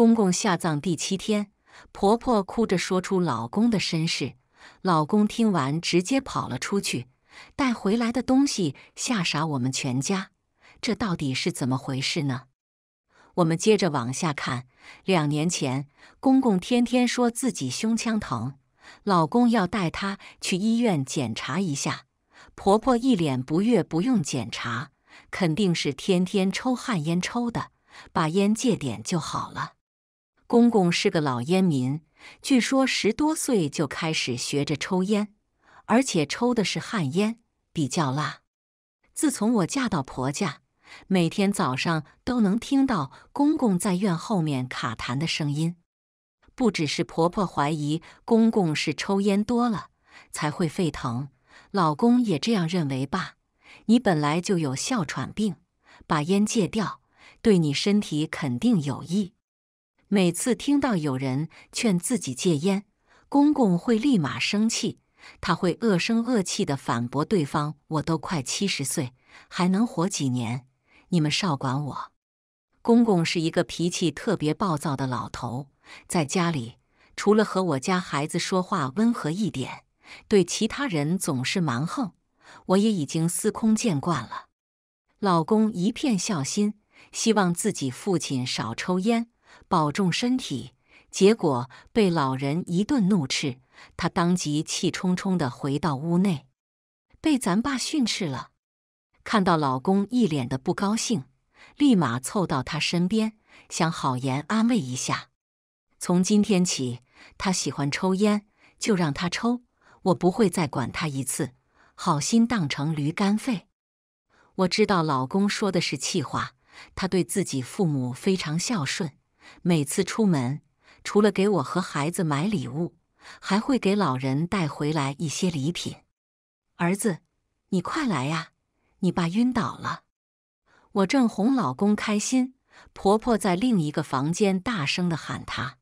公公下葬第七天，婆婆哭着说出老公的身世。老公听完直接跑了出去，带回来的东西吓傻我们全家。这到底是怎么回事呢？我们接着往下看。两年前，公公天天说自己胸腔疼，老公要带他去医院检查一下。婆婆一脸不悦，不用检查，肯定是天天抽旱烟抽的，把烟戒点就好了。公公是个老烟民，据说十多岁就开始学着抽烟，而且抽的是旱烟，比较辣。自从我嫁到婆家，每天早上都能听到公公在院后面卡痰的声音。不只是婆婆怀疑公公是抽烟多了才会肺疼，老公也这样认为吧？你本来就有哮喘病，把烟戒掉，对你身体肯定有益。每次听到有人劝自己戒烟，公公会立马生气，他会恶声恶气地反驳对方：“我都快七十岁，还能活几年？你们少管我！”公公是一个脾气特别暴躁的老头，在家里除了和我家孩子说话温和一点，对其他人总是蛮横，我也已经司空见惯了。老公一片孝心，希望自己父亲少抽烟。保重身体。结果被老人一顿怒斥，他当即气冲冲的回到屋内，被咱爸训斥了。看到老公一脸的不高兴，立马凑到他身边，想好言安慰一下。从今天起，他喜欢抽烟，就让他抽，我不会再管他一次。好心当成驴肝肺。我知道老公说的是气话，他对自己父母非常孝顺。每次出门，除了给我和孩子买礼物，还会给老人带回来一些礼品。儿子，你快来呀！你爸晕倒了。我正哄老公开心，婆婆在另一个房间大声地喊他。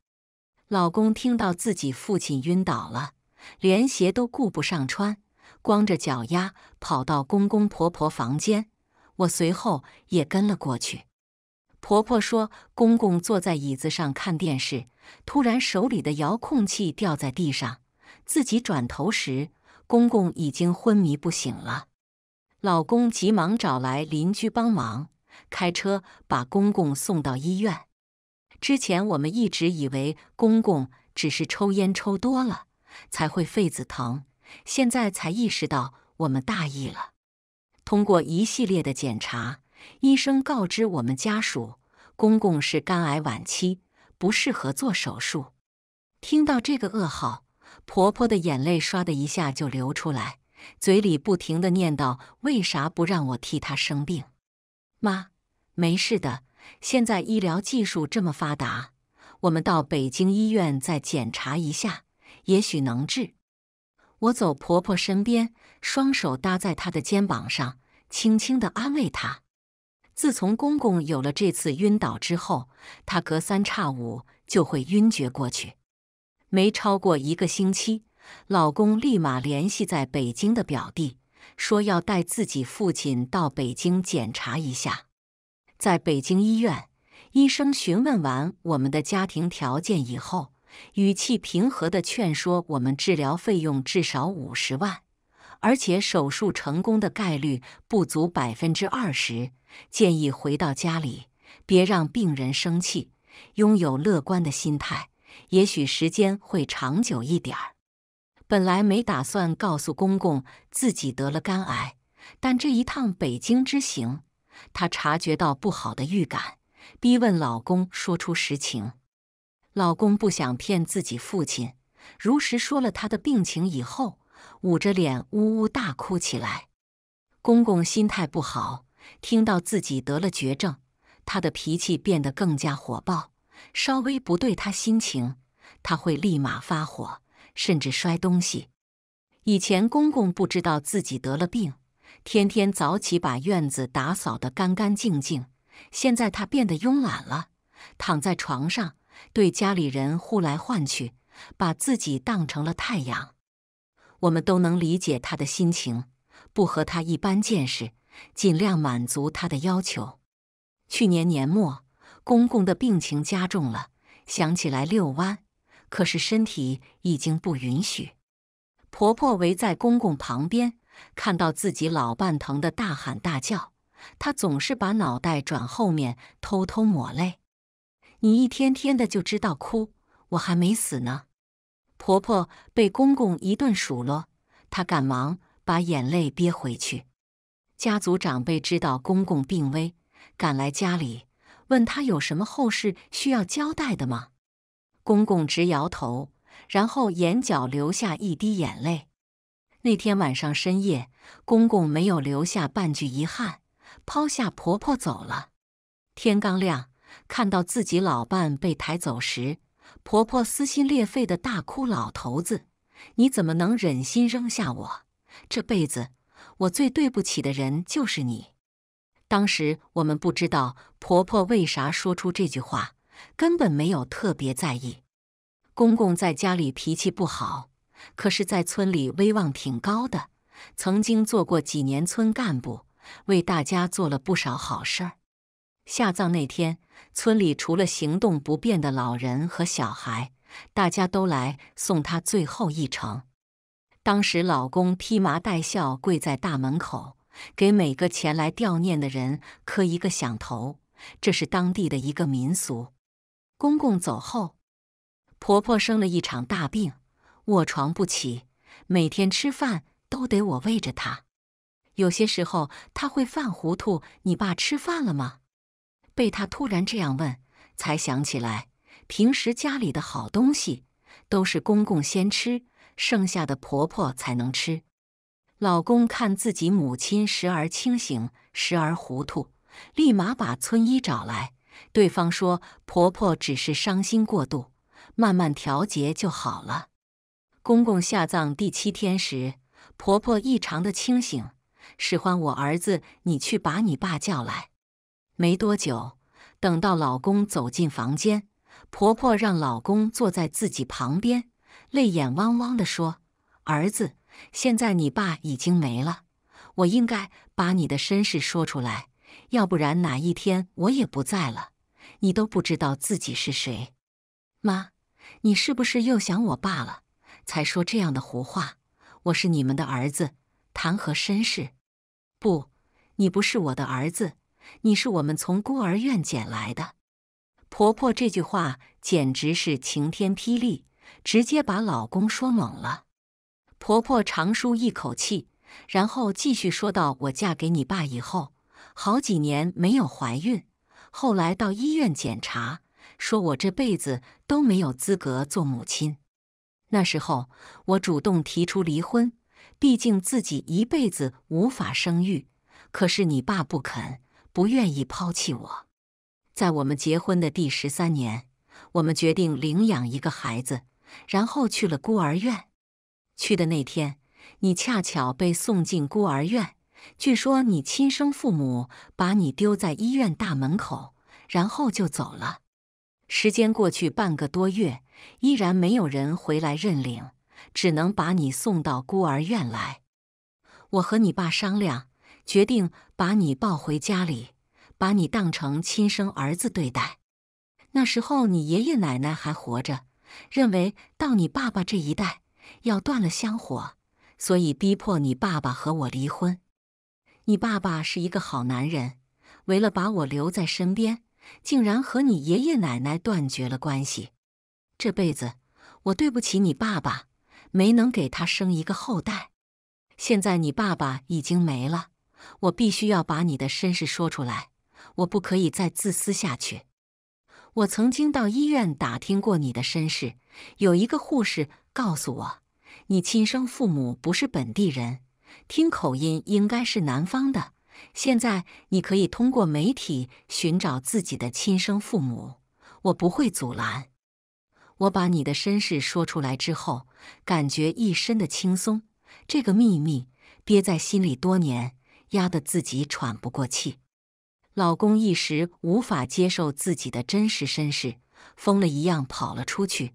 老公听到自己父亲晕倒了，连鞋都顾不上穿，光着脚丫跑到公公婆婆房间。我随后也跟了过去。婆婆说：“公公坐在椅子上看电视，突然手里的遥控器掉在地上，自己转头时，公公已经昏迷不醒了。”老公急忙找来邻居帮忙，开车把公公送到医院。之前我们一直以为公公只是抽烟抽多了才会肺子疼，现在才意识到我们大意了。通过一系列的检查，医生告知我们家属。公公是肝癌晚期，不适合做手术。听到这个噩耗，婆婆的眼泪唰的一下就流出来，嘴里不停的念叨：“为啥不让我替他生病？”妈，没事的，现在医疗技术这么发达，我们到北京医院再检查一下，也许能治。我走婆婆身边，双手搭在她的肩膀上，轻轻的安慰她。自从公公有了这次晕倒之后，他隔三差五就会晕厥过去。没超过一个星期，老公立马联系在北京的表弟，说要带自己父亲到北京检查一下。在北京医院，医生询问完我们的家庭条件以后，语气平和的劝说我们，治疗费用至少五十万，而且手术成功的概率不足百分之二十。建议回到家里，别让病人生气，拥有乐观的心态，也许时间会长久一点儿。本来没打算告诉公公自己得了肝癌，但这一趟北京之行，她察觉到不好的预感，逼问老公说出实情。老公不想骗自己父亲，如实说了他的病情以后，捂着脸呜呜大哭起来。公公心态不好。听到自己得了绝症，他的脾气变得更加火爆。稍微不对他心情，他会立马发火，甚至摔东西。以前公公不知道自己得了病，天天早起把院子打扫得干干净净。现在他变得慵懒了，躺在床上对家里人呼来唤去，把自己当成了太阳。我们都能理解他的心情，不和他一般见识。尽量满足他的要求。去年年末，公公的病情加重了，想起来遛弯，可是身体已经不允许。婆婆围在公公旁边，看到自己老伴疼得大喊大叫，她总是把脑袋转后面，偷偷抹泪。你一天天的就知道哭，我还没死呢！婆婆被公公一顿数落，她赶忙把眼泪憋回去。家族长辈知道公公病危，赶来家里，问他有什么后事需要交代的吗？公公直摇头，然后眼角流下一滴眼泪。那天晚上深夜，公公没有留下半句遗憾，抛下婆婆走了。天刚亮，看到自己老伴被抬走时，婆婆撕心裂肺的大哭：“老头子，你怎么能忍心扔下我？这辈子！”我最对不起的人就是你。当时我们不知道婆婆为啥说出这句话，根本没有特别在意。公公在家里脾气不好，可是在村里威望挺高的，曾经做过几年村干部，为大家做了不少好事儿。下葬那天，村里除了行动不便的老人和小孩，大家都来送他最后一程。当时，老公披麻戴孝跪在大门口，给每个前来吊念的人磕一个响头，这是当地的一个民俗。公公走后，婆婆生了一场大病，卧床不起，每天吃饭都得我喂着她。有些时候，她会犯糊涂：“你爸吃饭了吗？”被她突然这样问，才想起来，平时家里的好东西都是公公先吃。剩下的婆婆才能吃。老公看自己母亲时而清醒时而糊涂，立马把村医找来。对方说：“婆婆只是伤心过度，慢慢调节就好了。”公公下葬第七天时，婆婆异常的清醒，使唤我儿子：“你去把你爸叫来。”没多久，等到老公走进房间，婆婆让老公坐在自己旁边。泪眼汪汪地说：“儿子，现在你爸已经没了，我应该把你的身世说出来，要不然哪一天我也不在了，你都不知道自己是谁。”妈，你是不是又想我爸了，才说这样的胡话？我是你们的儿子，谈何身世？不，你不是我的儿子，你是我们从孤儿院捡来的。婆婆这句话简直是晴天霹雳。直接把老公说懵了。婆婆长舒一口气，然后继续说道：“我嫁给你爸以后，好几年没有怀孕，后来到医院检查，说我这辈子都没有资格做母亲。那时候我主动提出离婚，毕竟自己一辈子无法生育。可是你爸不肯，不愿意抛弃我。在我们结婚的第十三年，我们决定领养一个孩子。”然后去了孤儿院。去的那天，你恰巧被送进孤儿院。据说你亲生父母把你丢在医院大门口，然后就走了。时间过去半个多月，依然没有人回来认领，只能把你送到孤儿院来。我和你爸商量，决定把你抱回家里，把你当成亲生儿子对待。那时候你爷爷奶奶还活着。认为到你爸爸这一代要断了香火，所以逼迫你爸爸和我离婚。你爸爸是一个好男人，为了把我留在身边，竟然和你爷爷奶奶断绝了关系。这辈子我对不起你爸爸，没能给他生一个后代。现在你爸爸已经没了，我必须要把你的身世说出来，我不可以再自私下去。我曾经到医院打听过你的身世，有一个护士告诉我，你亲生父母不是本地人，听口音应该是南方的。现在你可以通过媒体寻找自己的亲生父母，我不会阻拦。我把你的身世说出来之后，感觉一身的轻松，这个秘密憋在心里多年，压得自己喘不过气。老公一时无法接受自己的真实身世，疯了一样跑了出去。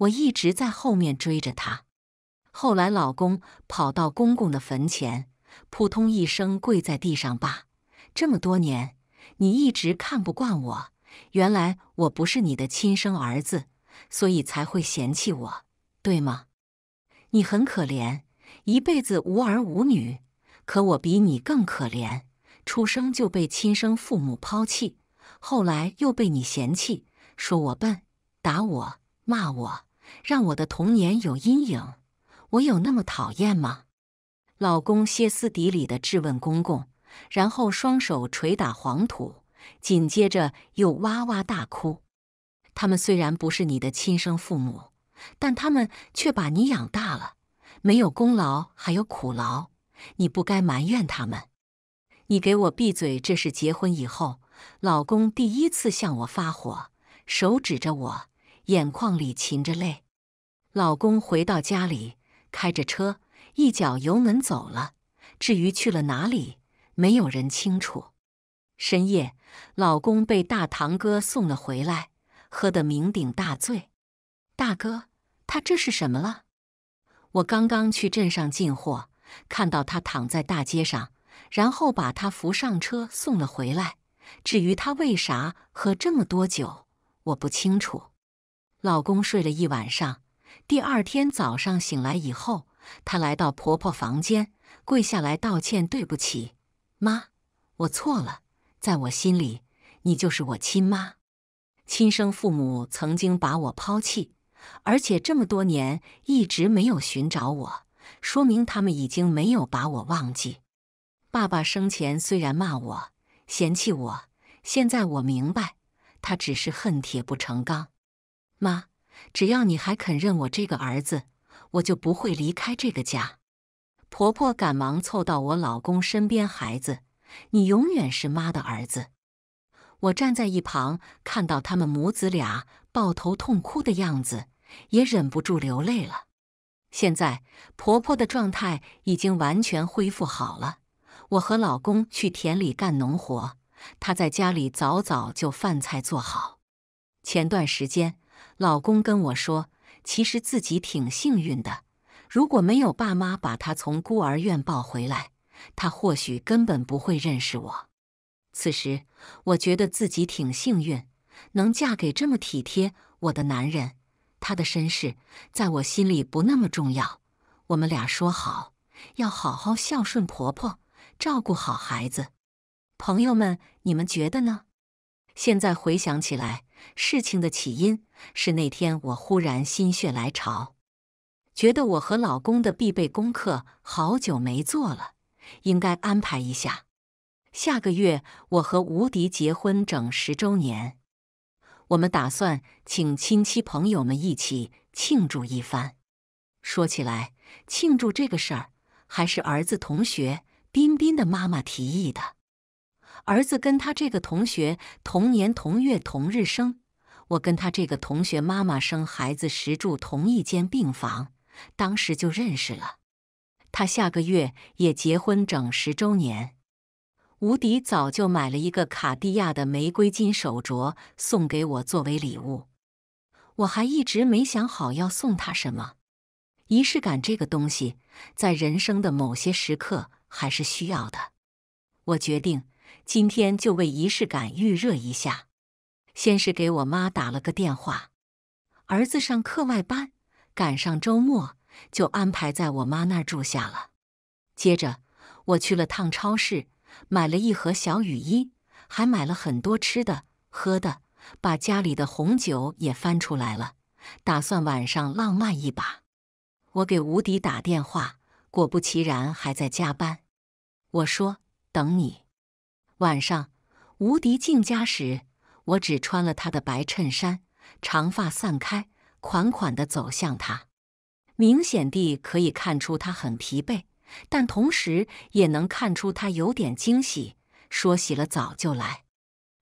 我一直在后面追着他。后来老公跑到公公的坟前，扑通一声跪在地上，爸，这么多年你一直看不惯我，原来我不是你的亲生儿子，所以才会嫌弃我，对吗？你很可怜，一辈子无儿无女，可我比你更可怜。出生就被亲生父母抛弃，后来又被你嫌弃，说我笨，打我，骂我，让我的童年有阴影。我有那么讨厌吗？老公歇斯底里地质问公公，然后双手捶打黄土，紧接着又哇哇大哭。他们虽然不是你的亲生父母，但他们却把你养大了，没有功劳还有苦劳，你不该埋怨他们。你给我闭嘴！这是结婚以后，老公第一次向我发火，手指着我，眼眶里噙着泪。老公回到家里，开着车，一脚油门走了。至于去了哪里，没有人清楚。深夜，老公被大堂哥送了回来，喝得酩酊大醉。大哥，他这是什么了？我刚刚去镇上进货，看到他躺在大街上。然后把她扶上车，送了回来。至于她为啥喝这么多酒，我不清楚。老公睡了一晚上，第二天早上醒来以后，他来到婆婆房间，跪下来道歉：“对不起，妈，我错了。在我心里，你就是我亲妈。亲生父母曾经把我抛弃，而且这么多年一直没有寻找我，说明他们已经没有把我忘记。”爸爸生前虽然骂我、嫌弃我，现在我明白，他只是恨铁不成钢。妈，只要你还肯认我这个儿子，我就不会离开这个家。婆婆赶忙凑到我老公身边，孩子，你永远是妈的儿子。我站在一旁，看到他们母子俩抱头痛哭的样子，也忍不住流泪了。现在婆婆的状态已经完全恢复好了。我和老公去田里干农活，他在家里早早就饭菜做好。前段时间，老公跟我说，其实自己挺幸运的，如果没有爸妈把他从孤儿院抱回来，他或许根本不会认识我。此时，我觉得自己挺幸运，能嫁给这么体贴我的男人。他的身世在我心里不那么重要。我们俩说好要好好孝顺婆婆。照顾好孩子，朋友们，你们觉得呢？现在回想起来，事情的起因是那天我忽然心血来潮，觉得我和老公的必备功课好久没做了，应该安排一下。下个月我和吴迪结婚整十周年，我们打算请亲戚朋友们一起庆祝一番。说起来，庆祝这个事儿，还是儿子同学。彬彬的妈妈提议的，儿子跟他这个同学同年同月同日生，我跟他这个同学妈妈生孩子时住同一间病房，当时就认识了。他下个月也结婚整十周年，吴迪早就买了一个卡地亚的玫瑰金手镯送给我作为礼物，我还一直没想好要送他什么。仪式感这个东西，在人生的某些时刻。还是需要的。我决定今天就为仪式感预热一下，先是给我妈打了个电话。儿子上课外班，赶上周末就安排在我妈那儿住下了。接着我去了趟超市，买了一盒小雨衣，还买了很多吃的喝的，把家里的红酒也翻出来了，打算晚上浪漫一把。我给吴迪打电话，果不其然还在加班。我说：“等你。”晚上，吴迪进家时，我只穿了他的白衬衫，长发散开，款款地走向他。明显地可以看出他很疲惫，但同时也能看出他有点惊喜，说洗了澡就来。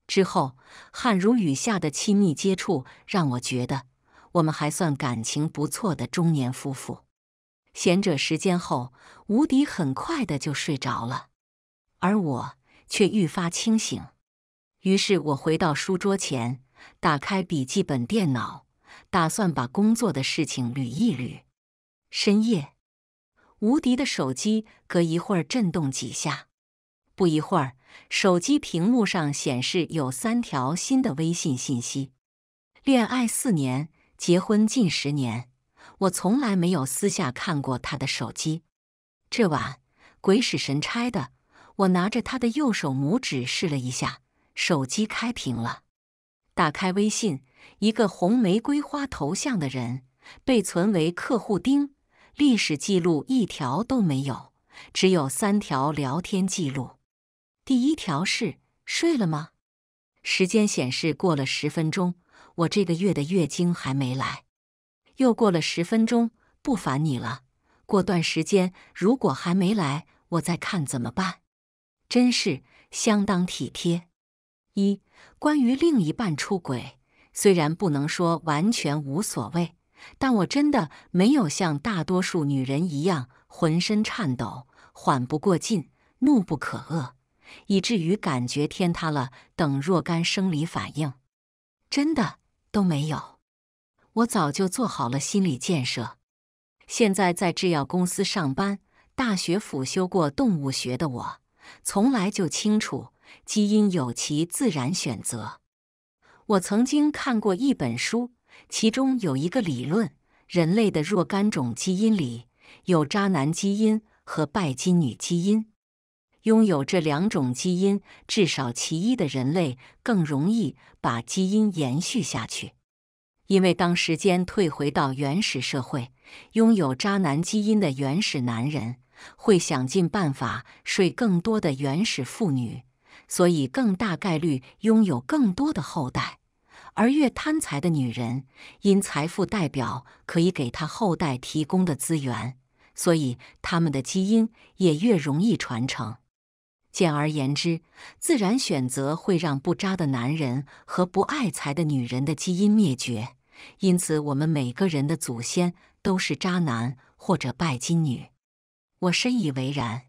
之后，汗如雨下的亲密接触让我觉得，我们还算感情不错的中年夫妇。闲着时间后，吴迪很快的就睡着了，而我却愈发清醒。于是我回到书桌前，打开笔记本电脑，打算把工作的事情捋一捋。深夜，吴迪的手机隔一会儿震动几下，不一会儿，手机屏幕上显示有三条新的微信信息：恋爱四年，结婚近十年。我从来没有私下看过他的手机。这晚，鬼使神差的，我拿着他的右手拇指试了一下，手机开屏了。打开微信，一个红玫瑰花头像的人被存为客户丁，历史记录一条都没有，只有三条聊天记录。第一条是“睡了吗？”时间显示过了十分钟。我这个月的月经还没来。又过了十分钟，不烦你了。过段时间如果还没来，我再看怎么办？真是相当体贴。一关于另一半出轨，虽然不能说完全无所谓，但我真的没有像大多数女人一样浑身颤抖、缓不过劲、怒不可遏，以至于感觉天塌了等若干生理反应，真的都没有。我早就做好了心理建设。现在在制药公司上班，大学辅修过动物学的我，从来就清楚基因有其自然选择。我曾经看过一本书，其中有一个理论：人类的若干种基因里有“渣男基因”和“拜金女基因”。拥有这两种基因，至少其一的人类更容易把基因延续下去。因为当时间退回到原始社会，拥有渣男基因的原始男人会想尽办法睡更多的原始妇女，所以更大概率拥有更多的后代。而越贪财的女人，因财富代表可以给她后代提供的资源，所以他们的基因也越容易传承。简而言之，自然选择会让不渣的男人和不爱财的女人的基因灭绝。因此，我们每个人的祖先都是渣男或者拜金女，我深以为然。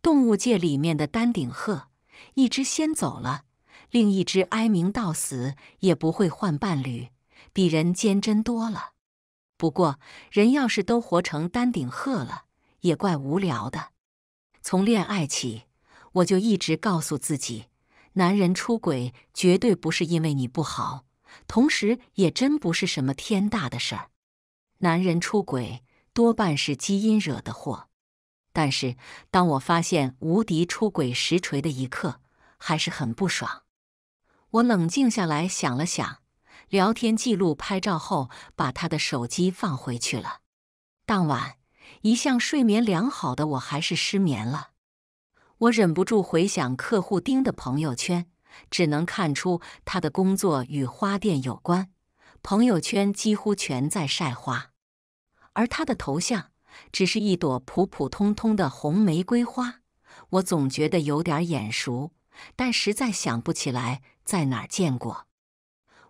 动物界里面的丹顶鹤，一只先走了，另一只哀鸣到死也不会换伴侣，比人坚贞多了。不过，人要是都活成丹顶鹤了，也怪无聊的。从恋爱起，我就一直告诉自己，男人出轨绝对不是因为你不好。同时也真不是什么天大的事儿，男人出轨多半是基因惹的祸。但是当我发现无敌出轨实锤的一刻，还是很不爽。我冷静下来想了想，聊天记录拍照后，把他的手机放回去了。当晚，一向睡眠良好的我还是失眠了。我忍不住回想客户丁的朋友圈。只能看出他的工作与花店有关，朋友圈几乎全在晒花，而他的头像只是一朵普普通通的红玫瑰花。我总觉得有点眼熟，但实在想不起来在哪儿见过。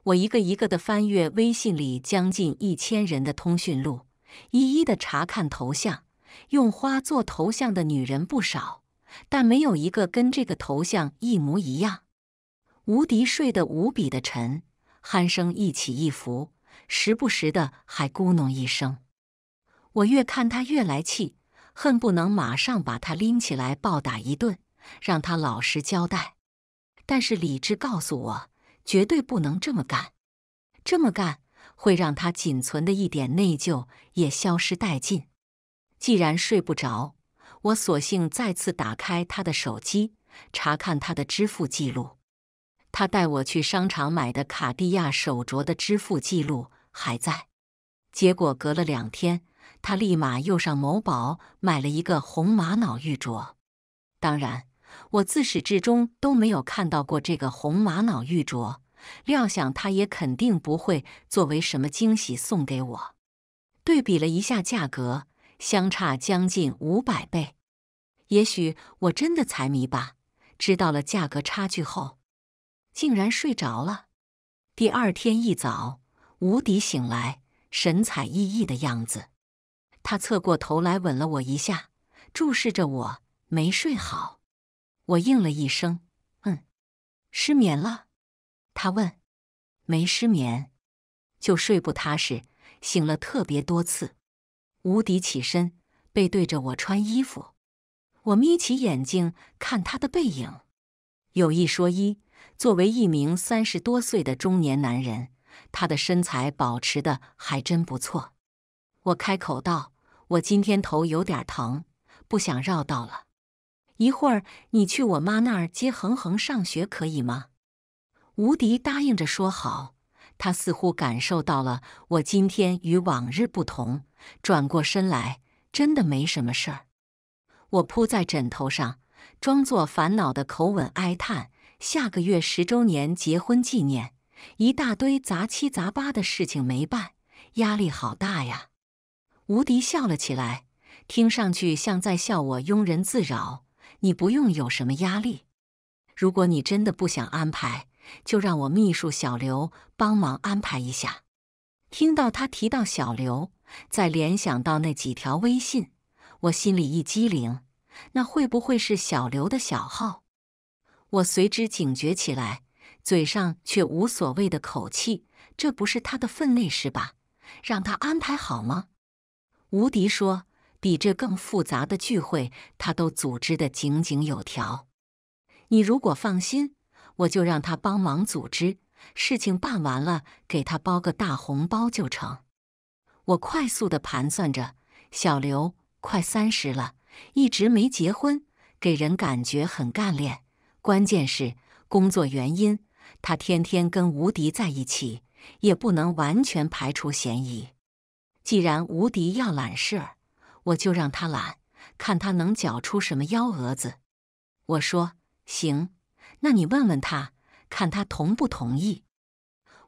我一个一个的翻阅微信里将近一千人的通讯录，一一的查看头像。用花做头像的女人不少，但没有一个跟这个头像一模一样。吴迪睡得无比的沉，鼾声一起一伏，时不时的还咕哝一声。我越看他越来气，恨不能马上把他拎起来暴打一顿，让他老实交代。但是理智告诉我，绝对不能这么干，这么干会让他仅存的一点内疚也消失殆尽。既然睡不着，我索性再次打开他的手机，查看他的支付记录。他带我去商场买的卡地亚手镯的支付记录还在，结果隔了两天，他立马又上某宝买了一个红玛瑙玉镯。当然，我自始至终都没有看到过这个红玛瑙玉镯，料想他也肯定不会作为什么惊喜送给我。对比了一下价格，相差将近五百倍。也许我真的财迷吧。知道了价格差距后。竟然睡着了。第二天一早，吴迪醒来，神采奕奕的样子。他侧过头来吻了我一下，注视着我，没睡好。我应了一声：“嗯。”失眠了？他问。没失眠，就睡不踏实，醒了特别多次。吴迪起身，背对着我穿衣服。我眯起眼睛看他的背影。有一说一。作为一名三十多岁的中年男人，他的身材保持的还真不错。我开口道：“我今天头有点疼，不想绕道了。一会儿你去我妈那儿接恒恒上学可以吗？”吴迪答应着说：“好。”他似乎感受到了我今天与往日不同，转过身来，真的没什么事儿。我扑在枕头上，装作烦恼的口吻哀叹。下个月十周年结婚纪念，一大堆杂七杂八的事情没办，压力好大呀！吴迪笑了起来，听上去像在笑我庸人自扰。你不用有什么压力，如果你真的不想安排，就让我秘书小刘帮忙安排一下。听到他提到小刘，再联想到那几条微信，我心里一激灵，那会不会是小刘的小号？我随之警觉起来，嘴上却无所谓的口气：“这不是他的分内事吧？让他安排好吗？”吴迪说：“比这更复杂的聚会，他都组织的井井有条。你如果放心，我就让他帮忙组织。事情办完了，给他包个大红包就成。”我快速的盘算着：小刘快三十了，一直没结婚，给人感觉很干练。关键是工作原因，他天天跟吴迪在一起，也不能完全排除嫌疑。既然吴迪要揽事儿，我就让他揽，看他能搅出什么幺蛾子。我说行，那你问问他，看他同不同意。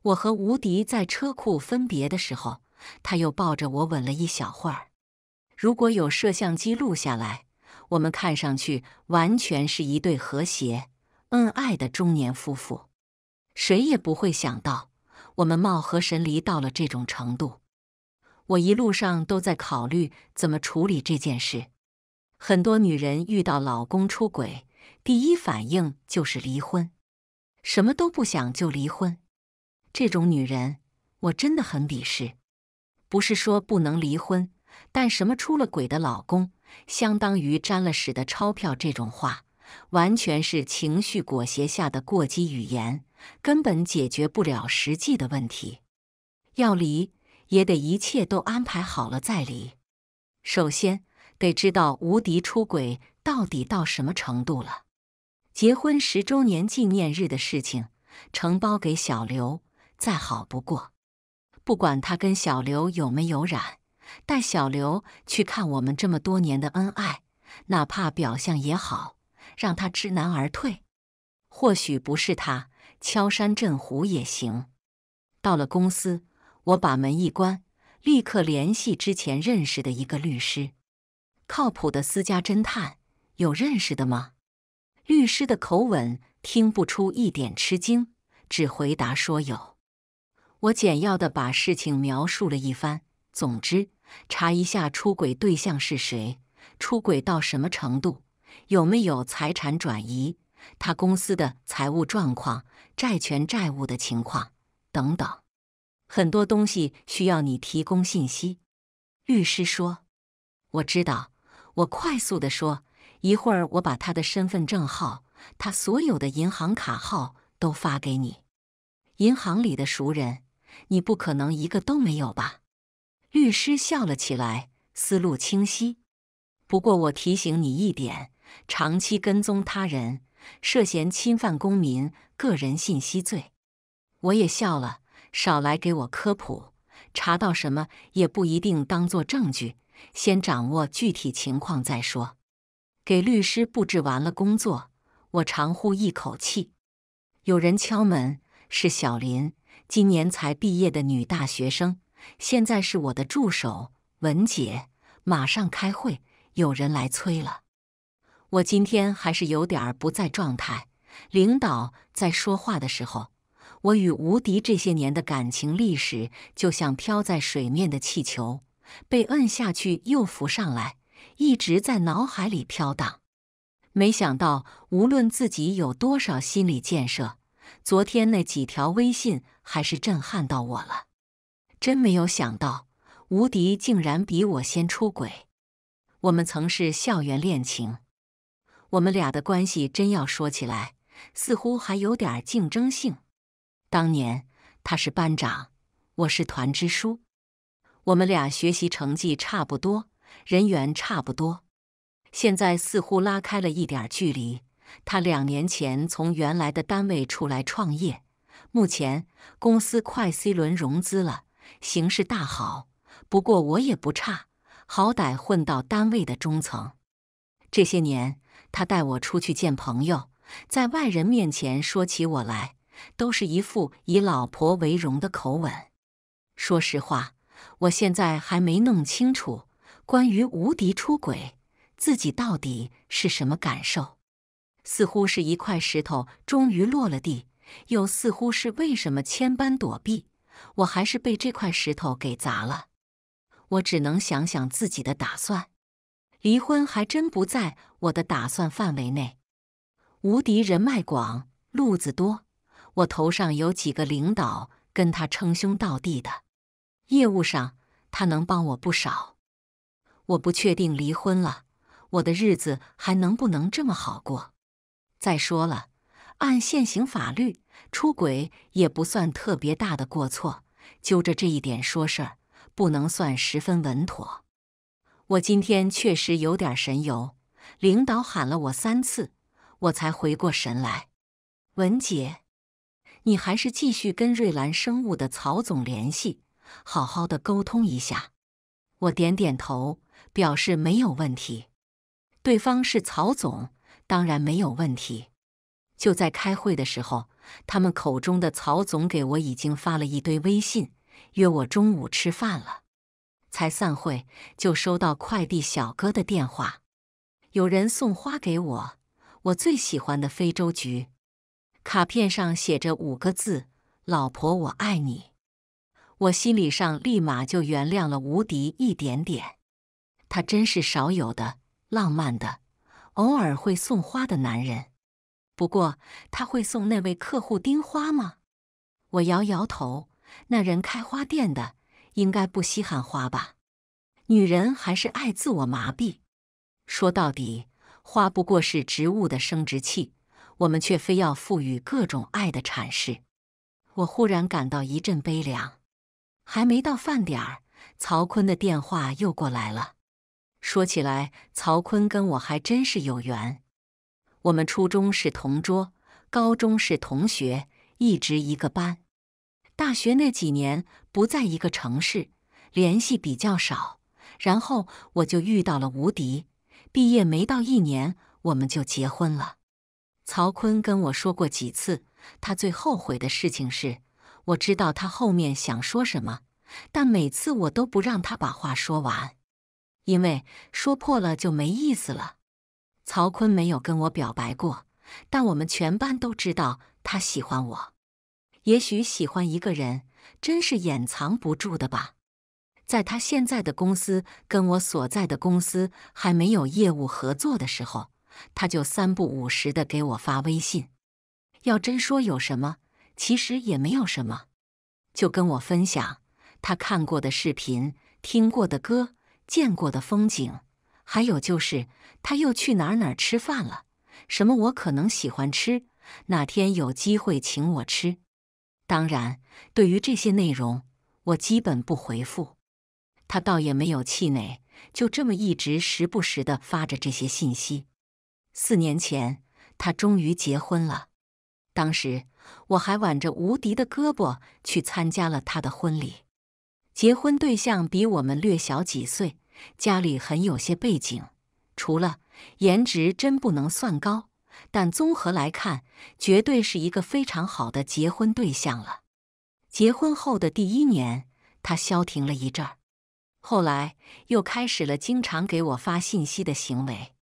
我和吴迪在车库分别的时候，他又抱着我吻了一小会儿。如果有摄像机录下来，我们看上去完全是一对和谐。恩爱的中年夫妇，谁也不会想到我们貌合神离到了这种程度。我一路上都在考虑怎么处理这件事。很多女人遇到老公出轨，第一反应就是离婚，什么都不想就离婚。这种女人，我真的很鄙视。不是说不能离婚，但什么出了轨的老公相当于沾了屎的钞票这种话。完全是情绪裹挟下的过激语言，根本解决不了实际的问题。要离也得一切都安排好了再离。首先得知道吴迪出轨到底到什么程度了。结婚十周年纪念日的事情承包给小刘，再好不过。不管他跟小刘有没有染，带小刘去看我们这么多年的恩爱，哪怕表象也好。让他知难而退，或许不是他敲山震虎也行。到了公司，我把门一关，立刻联系之前认识的一个律师，靠谱的私家侦探，有认识的吗？律师的口吻听不出一点吃惊，只回答说有。我简要的把事情描述了一番，总之，查一下出轨对象是谁，出轨到什么程度。有没有财产转移？他公司的财务状况、债权债务的情况等等，很多东西需要你提供信息。律师说：“我知道。”我快速地说：“一会儿我把他的身份证号、他所有的银行卡号都发给你。银行里的熟人，你不可能一个都没有吧？”律师笑了起来，思路清晰。不过我提醒你一点。长期跟踪他人，涉嫌侵犯公民个人信息罪。我也笑了，少来给我科普，查到什么也不一定当做证据，先掌握具体情况再说。给律师布置完了工作，我长呼一口气。有人敲门，是小林，今年才毕业的女大学生，现在是我的助手文姐。马上开会，有人来催了。我今天还是有点不在状态。领导在说话的时候，我与吴迪这些年的感情历史，就像飘在水面的气球，被摁下去又浮上来，一直在脑海里飘荡。没想到，无论自己有多少心理建设，昨天那几条微信还是震撼到我了。真没有想到，吴迪竟然比我先出轨。我们曾是校园恋情。我们俩的关系真要说起来，似乎还有点竞争性。当年他是班长，我是团支书，我们俩学习成绩差不多，人缘差不多。现在似乎拉开了一点距离。他两年前从原来的单位出来创业，目前公司快 C 轮融资了，形势大好。不过我也不差，好歹混到单位的中层。这些年。他带我出去见朋友，在外人面前说起我来，都是一副以老婆为荣的口吻。说实话，我现在还没弄清楚关于无敌出轨自己到底是什么感受。似乎是一块石头终于落了地，又似乎是为什么千般躲避，我还是被这块石头给砸了。我只能想想自己的打算。离婚还真不在我的打算范围内。吴迪人脉广，路子多，我头上有几个领导跟他称兄道弟的，业务上他能帮我不少。我不确定离婚了，我的日子还能不能这么好过？再说了，按现行法律，出轨也不算特别大的过错，揪着这一点说事儿，不能算十分稳妥。我今天确实有点神游，领导喊了我三次，我才回过神来。文姐，你还是继续跟瑞兰生物的曹总联系，好好的沟通一下。我点点头，表示没有问题。对方是曹总，当然没有问题。就在开会的时候，他们口中的曹总给我已经发了一堆微信，约我中午吃饭了。才散会，就收到快递小哥的电话，有人送花给我，我最喜欢的非洲菊。卡片上写着五个字：“老婆，我爱你。”我心里上立马就原谅了吴迪一点点。他真是少有的浪漫的，偶尔会送花的男人。不过，他会送那位客户丁花吗？我摇摇头。那人开花店的。应该不稀罕花吧？女人还是爱自我麻痹。说到底，花不过是植物的生殖器，我们却非要赋予各种爱的阐释。我忽然感到一阵悲凉。还没到饭点儿，曹坤的电话又过来了。说起来，曹坤跟我还真是有缘。我们初中是同桌，高中是同学，一直一个班。大学那几年不在一个城市，联系比较少。然后我就遇到了吴迪，毕业没到一年，我们就结婚了。曹坤跟我说过几次，他最后悔的事情是，我知道他后面想说什么，但每次我都不让他把话说完，因为说破了就没意思了。曹坤没有跟我表白过，但我们全班都知道他喜欢我。也许喜欢一个人，真是掩藏不住的吧。在他现在的公司跟我所在的公司还没有业务合作的时候，他就三不五时的给我发微信。要真说有什么，其实也没有什么，就跟我分享他看过的视频、听过的歌、见过的风景，还有就是他又去哪哪吃饭了，什么我可能喜欢吃，哪天有机会请我吃。当然，对于这些内容，我基本不回复。他倒也没有气馁，就这么一直时不时的发着这些信息。四年前，他终于结婚了。当时我还挽着吴迪的胳膊去参加了他的婚礼。结婚对象比我们略小几岁，家里很有些背景，除了颜值真不能算高。但综合来看，绝对是一个非常好的结婚对象了。结婚后的第一年，他消停了一阵儿，后来又开始了经常给我发信息的行为。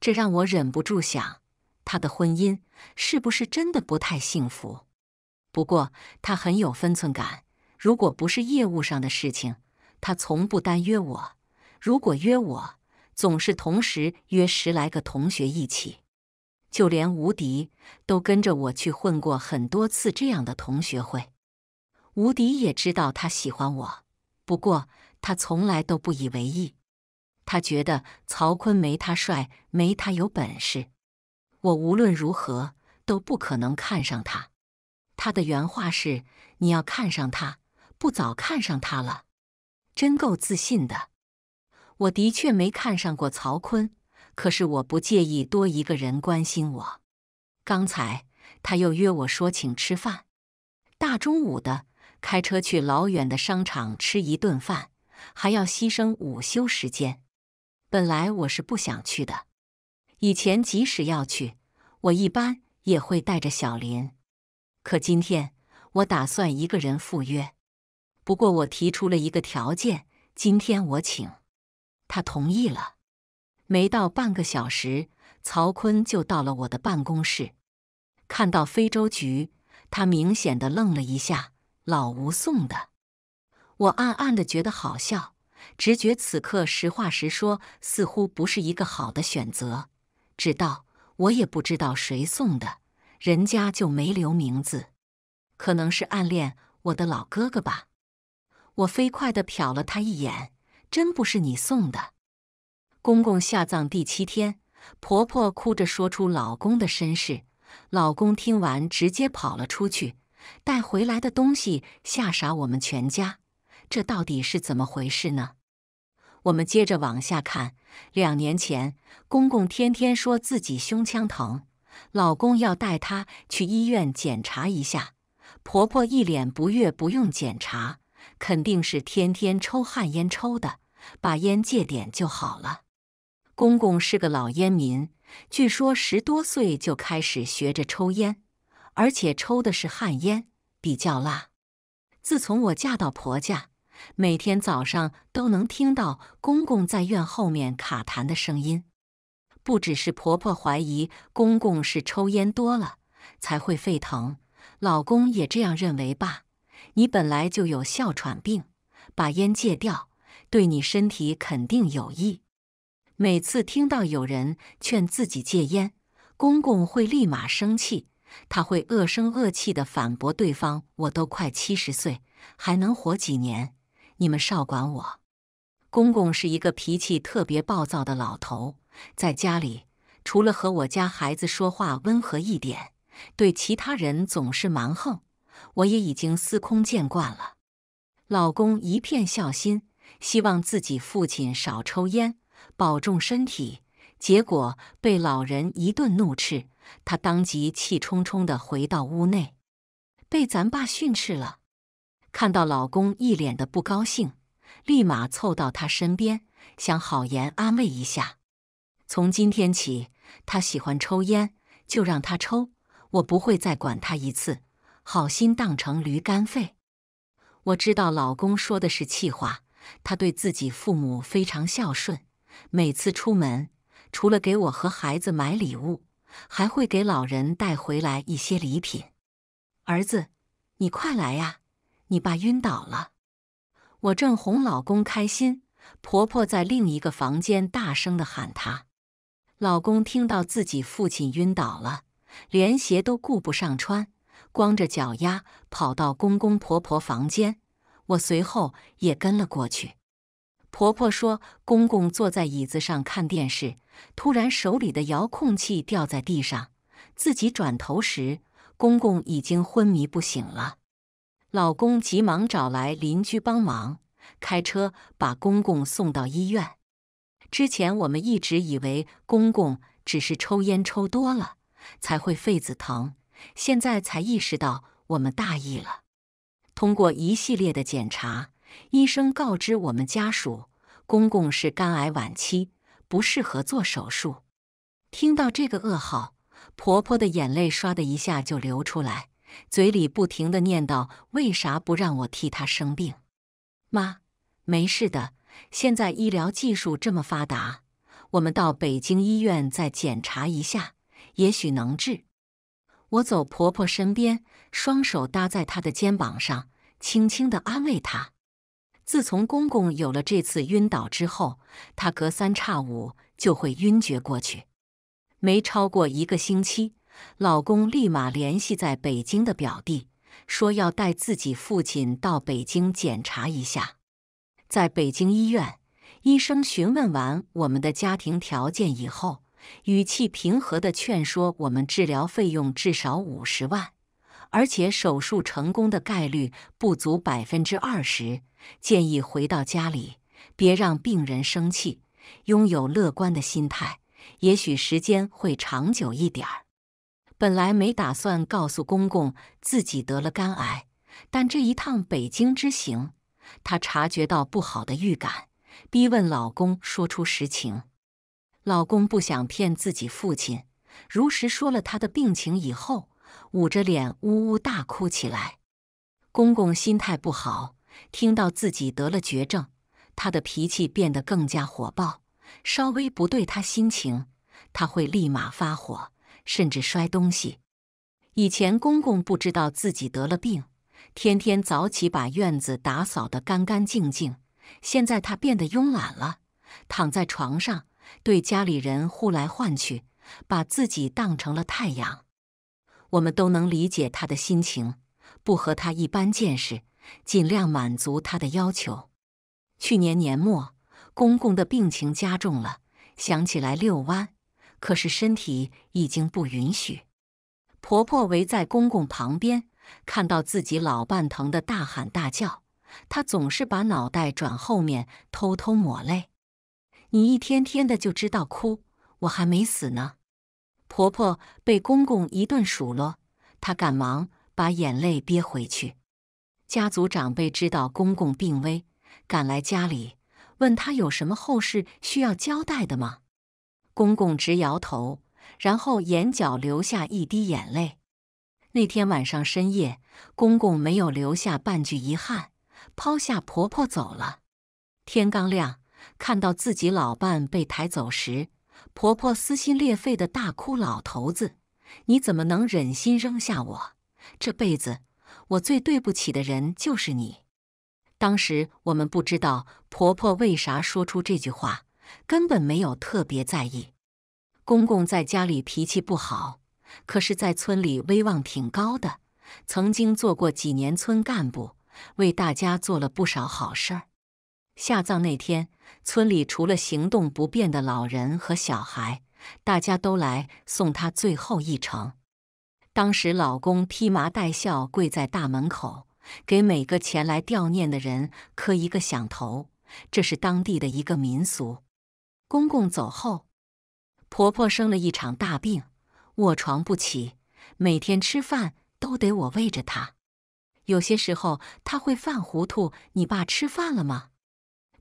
这让我忍不住想，他的婚姻是不是真的不太幸福？不过他很有分寸感，如果不是业务上的事情，他从不单约我；如果约我，总是同时约十来个同学一起。就连吴迪都跟着我去混过很多次这样的同学会，吴迪也知道他喜欢我，不过他从来都不以为意。他觉得曹坤没他帅，没他有本事，我无论如何都不可能看上他。他的原话是：“你要看上他，不早看上他了，真够自信的。”我的确没看上过曹坤。可是我不介意多一个人关心我。刚才他又约我说请吃饭，大中午的开车去老远的商场吃一顿饭，还要牺牲午休时间。本来我是不想去的。以前即使要去，我一般也会带着小林。可今天我打算一个人赴约。不过我提出了一个条件：今天我请。他同意了。没到半个小时，曹坤就到了我的办公室。看到非洲菊，他明显的愣了一下。老吴送的，我暗暗的觉得好笑。直觉此刻实话实说似乎不是一个好的选择，直到我也不知道谁送的，人家就没留名字，可能是暗恋我的老哥哥吧。我飞快的瞟了他一眼，真不是你送的。公公下葬第七天，婆婆哭着说出老公的身世。老公听完直接跑了出去，带回来的东西吓傻我们全家。这到底是怎么回事呢？我们接着往下看。两年前，公公天天说自己胸腔疼，老公要带他去医院检查一下。婆婆一脸不悦，不用检查，肯定是天天抽旱烟抽的，把烟戒点就好了。公公是个老烟民，据说十多岁就开始学着抽烟，而且抽的是旱烟，比较辣。自从我嫁到婆家，每天早上都能听到公公在院后面卡痰的声音。不只是婆婆怀疑公公是抽烟多了才会肺疼，老公也这样认为吧？你本来就有哮喘病，把烟戒掉，对你身体肯定有益。每次听到有人劝自己戒烟，公公会立马生气，他会恶声恶气地反驳对方：“我都快七十岁，还能活几年？你们少管我！”公公是一个脾气特别暴躁的老头，在家里除了和我家孩子说话温和一点，对其他人总是蛮横，我也已经司空见惯了。老公一片孝心，希望自己父亲少抽烟。保重身体。结果被老人一顿怒斥，他当即气冲冲地回到屋内，被咱爸训斥了。看到老公一脸的不高兴，立马凑到他身边，想好言安慰一下。从今天起，他喜欢抽烟，就让他抽，我不会再管他一次。好心当成驴肝肺。我知道老公说的是气话，他对自己父母非常孝顺。每次出门，除了给我和孩子买礼物，还会给老人带回来一些礼品。儿子，你快来呀！你爸晕倒了。我正哄老公开心，婆婆在另一个房间大声地喊他。老公听到自己父亲晕倒了，连鞋都顾不上穿，光着脚丫跑到公公婆婆房间。我随后也跟了过去。婆婆说：“公公坐在椅子上看电视，突然手里的遥控器掉在地上，自己转头时，公公已经昏迷不醒了。”老公急忙找来邻居帮忙，开车把公公送到医院。之前我们一直以为公公只是抽烟抽多了才会肺子疼，现在才意识到我们大意了。通过一系列的检查。医生告知我们家属，公公是肝癌晚期，不适合做手术。听到这个噩耗，婆婆的眼泪唰的一下就流出来，嘴里不停的念叨：“为啥不让我替他生病？”妈，没事的，现在医疗技术这么发达，我们到北京医院再检查一下，也许能治。我走婆婆身边，双手搭在她的肩膀上，轻轻的安慰她。自从公公有了这次晕倒之后，他隔三差五就会晕厥过去，没超过一个星期，老公立马联系在北京的表弟，说要带自己父亲到北京检查一下。在北京医院，医生询问完我们的家庭条件以后，语气平和地劝说我们，治疗费用至少五十万，而且手术成功的概率不足百分之二十。建议回到家里，别让病人生气，拥有乐观的心态，也许时间会长久一点儿。本来没打算告诉公公自己得了肝癌，但这一趟北京之行，她察觉到不好的预感，逼问老公说出实情。老公不想骗自己父亲，如实说了他的病情以后，捂着脸呜呜大哭起来。公公心态不好。听到自己得了绝症，他的脾气变得更加火爆。稍微不对他心情，他会立马发火，甚至摔东西。以前公公不知道自己得了病，天天早起把院子打扫得干干净净。现在他变得慵懒了，躺在床上对家里人呼来唤去，把自己当成了太阳。我们都能理解他的心情，不和他一般见识。尽量满足他的要求。去年年末，公公的病情加重了，想起来遛弯，可是身体已经不允许。婆婆围在公公旁边，看到自己老伴疼得大喊大叫，她总是把脑袋转后面，偷偷抹泪。你一天天的就知道哭，我还没死呢！婆婆被公公一顿数落，她赶忙把眼泪憋回去。家族长辈知道公公病危，赶来家里，问他有什么后事需要交代的吗？公公直摇头，然后眼角流下一滴眼泪。那天晚上深夜，公公没有留下半句遗憾，抛下婆婆走了。天刚亮，看到自己老伴被抬走时，婆婆撕心裂肺的大哭：“老头子，你怎么能忍心扔下我？这辈子……”我最对不起的人就是你。当时我们不知道婆婆为啥说出这句话，根本没有特别在意。公公在家里脾气不好，可是在村里威望挺高的，曾经做过几年村干部，为大家做了不少好事儿。下葬那天，村里除了行动不便的老人和小孩，大家都来送他最后一程。当时，老公披麻戴孝，跪在大门口，给每个前来吊念的人磕一个响头。这是当地的一个民俗。公公走后，婆婆生了一场大病，卧床不起，每天吃饭都得我喂着她。有些时候，她会犯糊涂：“你爸吃饭了吗？”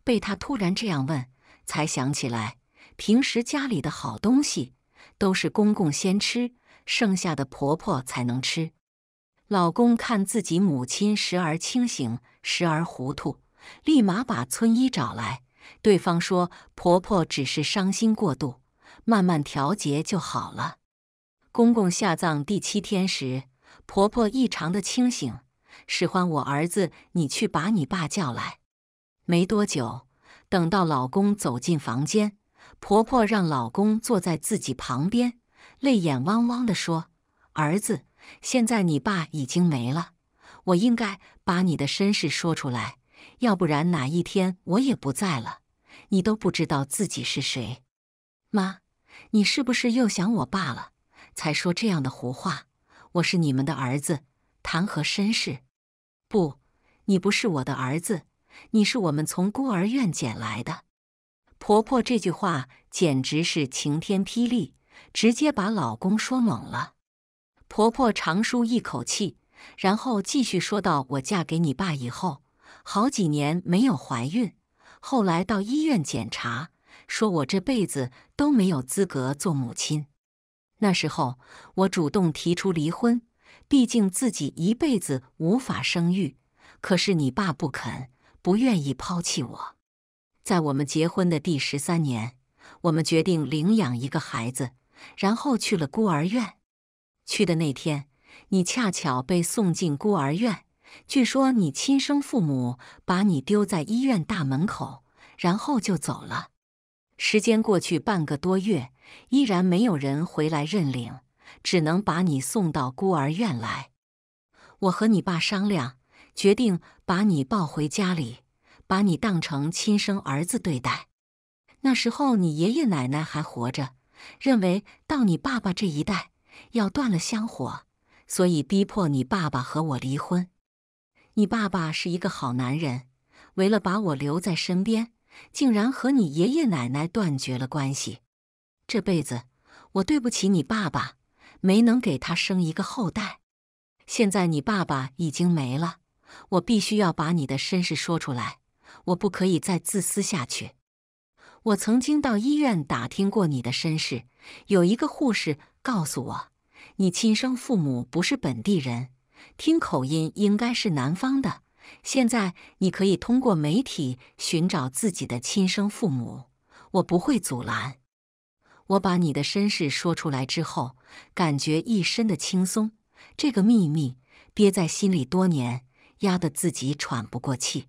被她突然这样问，才想起来，平时家里的好东西都是公公先吃。剩下的婆婆才能吃。老公看自己母亲时而清醒，时而糊涂，立马把村医找来。对方说：“婆婆只是伤心过度，慢慢调节就好了。”公公下葬第七天时，婆婆异常的清醒，使唤我儿子：“你去把你爸叫来。”没多久，等到老公走进房间，婆婆让老公坐在自己旁边。泪眼汪汪地说：“儿子，现在你爸已经没了，我应该把你的身世说出来，要不然哪一天我也不在了，你都不知道自己是谁。”妈，你是不是又想我爸了，才说这样的胡话？我是你们的儿子，谈何身世？不，你不是我的儿子，你是我们从孤儿院捡来的。婆婆这句话简直是晴天霹雳。直接把老公说懵了，婆婆长舒一口气，然后继续说道：“我嫁给你爸以后，好几年没有怀孕，后来到医院检查，说我这辈子都没有资格做母亲。那时候我主动提出离婚，毕竟自己一辈子无法生育。可是你爸不肯，不愿意抛弃我。在我们结婚的第十三年，我们决定领养一个孩子。”然后去了孤儿院。去的那天，你恰巧被送进孤儿院。据说你亲生父母把你丢在医院大门口，然后就走了。时间过去半个多月，依然没有人回来认领，只能把你送到孤儿院来。我和你爸商量，决定把你抱回家里，把你当成亲生儿子对待。那时候你爷爷奶奶还活着。认为到你爸爸这一代要断了香火，所以逼迫你爸爸和我离婚。你爸爸是一个好男人，为了把我留在身边，竟然和你爷爷奶奶断绝了关系。这辈子我对不起你爸爸，没能给他生一个后代。现在你爸爸已经没了，我必须要把你的身世说出来，我不可以再自私下去。我曾经到医院打听过你的身世，有一个护士告诉我，你亲生父母不是本地人，听口音应该是南方的。现在你可以通过媒体寻找自己的亲生父母，我不会阻拦。我把你的身世说出来之后，感觉一身的轻松，这个秘密憋在心里多年，压得自己喘不过气。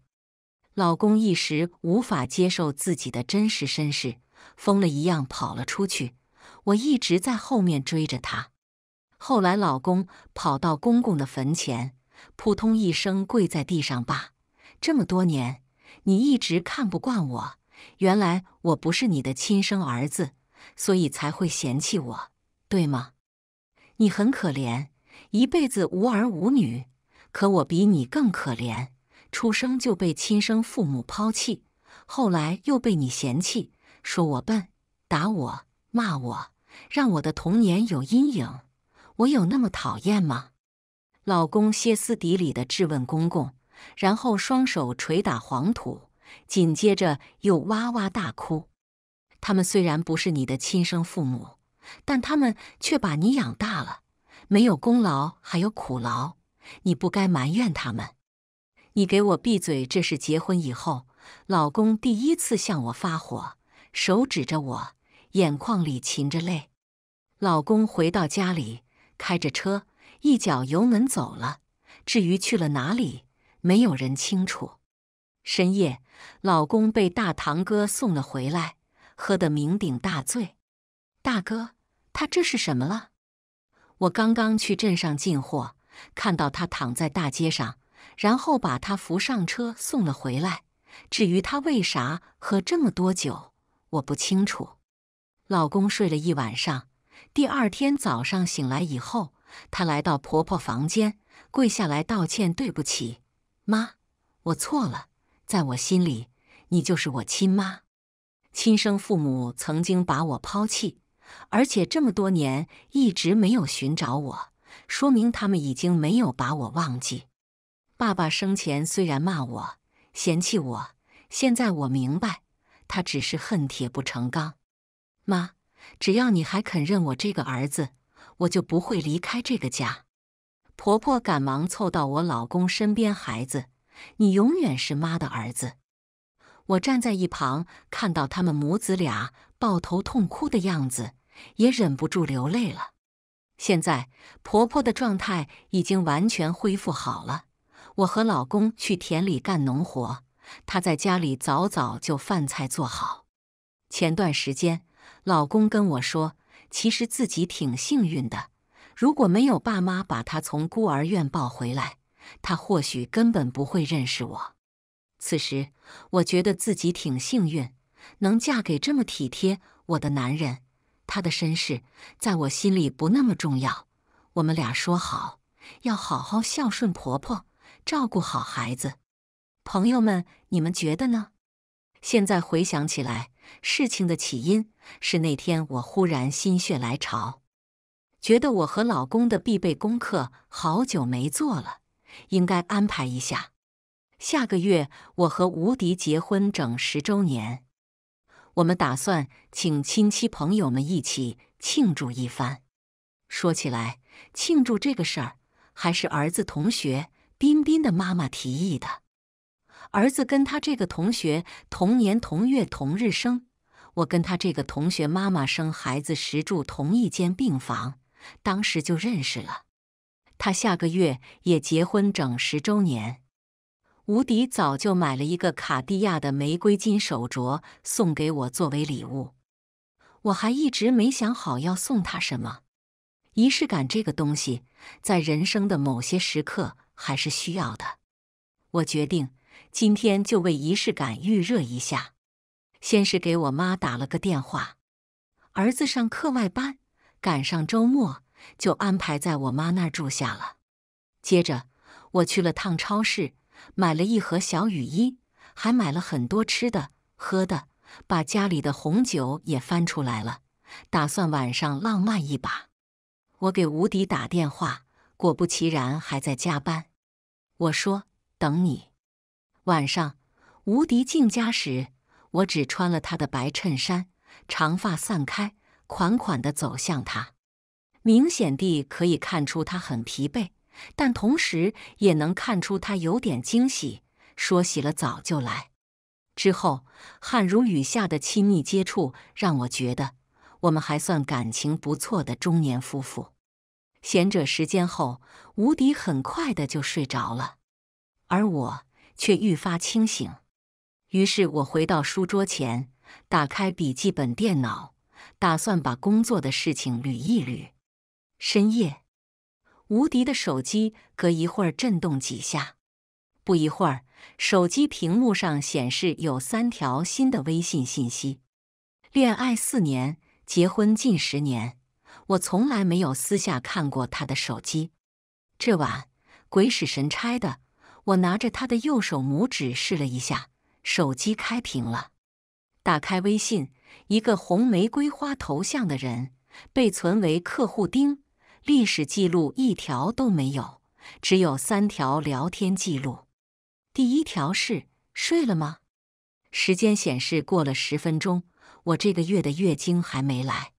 老公一时无法接受自己的真实身世，疯了一样跑了出去。我一直在后面追着他。后来老公跑到公公的坟前，扑通一声跪在地上，爸，这么多年你一直看不惯我，原来我不是你的亲生儿子，所以才会嫌弃我，对吗？你很可怜，一辈子无儿无女，可我比你更可怜。出生就被亲生父母抛弃，后来又被你嫌弃，说我笨，打我，骂我，让我的童年有阴影。我有那么讨厌吗？老公歇斯底里地质问公公，然后双手捶打黄土，紧接着又哇哇大哭。他们虽然不是你的亲生父母，但他们却把你养大了，没有功劳还有苦劳，你不该埋怨他们。你给我闭嘴！这是结婚以后，老公第一次向我发火，手指着我，眼眶里噙着泪。老公回到家里，开着车，一脚油门走了。至于去了哪里，没有人清楚。深夜，老公被大堂哥送了回来，喝得酩酊大醉。大哥，他这是什么了？我刚刚去镇上进货，看到他躺在大街上。然后把她扶上车，送了回来。至于她为啥喝这么多酒，我不清楚。老公睡了一晚上，第二天早上醒来以后，他来到婆婆房间，跪下来道歉：“对不起，妈，我错了。在我心里，你就是我亲妈。亲生父母曾经把我抛弃，而且这么多年一直没有寻找我，说明他们已经没有把我忘记。”爸爸生前虽然骂我、嫌弃我，现在我明白，他只是恨铁不成钢。妈，只要你还肯认我这个儿子，我就不会离开这个家。婆婆赶忙凑到我老公身边，孩子，你永远是妈的儿子。我站在一旁，看到他们母子俩抱头痛哭的样子，也忍不住流泪了。现在婆婆的状态已经完全恢复好了。我和老公去田里干农活，他在家里早早就饭菜做好。前段时间，老公跟我说，其实自己挺幸运的，如果没有爸妈把他从孤儿院抱回来，他或许根本不会认识我。此时，我觉得自己挺幸运，能嫁给这么体贴我的男人。他的身世在我心里不那么重要。我们俩说好要好好孝顺婆婆。照顾好孩子，朋友们，你们觉得呢？现在回想起来，事情的起因是那天我忽然心血来潮，觉得我和老公的必备功课好久没做了，应该安排一下。下个月我和吴迪结婚整十周年，我们打算请亲戚朋友们一起庆祝一番。说起来，庆祝这个事儿还是儿子同学。彬彬的妈妈提议的，儿子跟他这个同学同年同月同日生，我跟他这个同学妈妈生孩子时住同一间病房，当时就认识了。他下个月也结婚整十周年，吴迪早就买了一个卡地亚的玫瑰金手镯送给我作为礼物，我还一直没想好要送他什么。仪式感这个东西，在人生的某些时刻。还是需要的。我决定今天就为仪式感预热一下，先是给我妈打了个电话，儿子上课外班，赶上周末就安排在我妈那儿住下了。接着我去了趟超市，买了一盒小雨衣，还买了很多吃的喝的，把家里的红酒也翻出来了，打算晚上浪漫一把。我给吴迪打电话。果不其然，还在加班。我说：“等你。”晚上，吴迪进家时，我只穿了他的白衬衫，长发散开，款款的走向他。明显地可以看出他很疲惫，但同时也能看出他有点惊喜。说洗了澡就来。之后，汗如雨下的亲密接触，让我觉得我们还算感情不错的中年夫妇。闲着时间后，吴迪很快的就睡着了，而我却愈发清醒。于是我回到书桌前，打开笔记本电脑，打算把工作的事情捋一捋。深夜，吴迪的手机隔一会儿震动几下，不一会儿，手机屏幕上显示有三条新的微信信息：恋爱四年，结婚近十年。我从来没有私下看过他的手机。这晚，鬼使神差的，我拿着他的右手拇指试了一下，手机开屏了，打开微信，一个红玫瑰花头像的人被存为客户丁，历史记录一条都没有，只有三条聊天记录。第一条是“睡了吗？”时间显示过了十分钟。我这个月的月经还没来。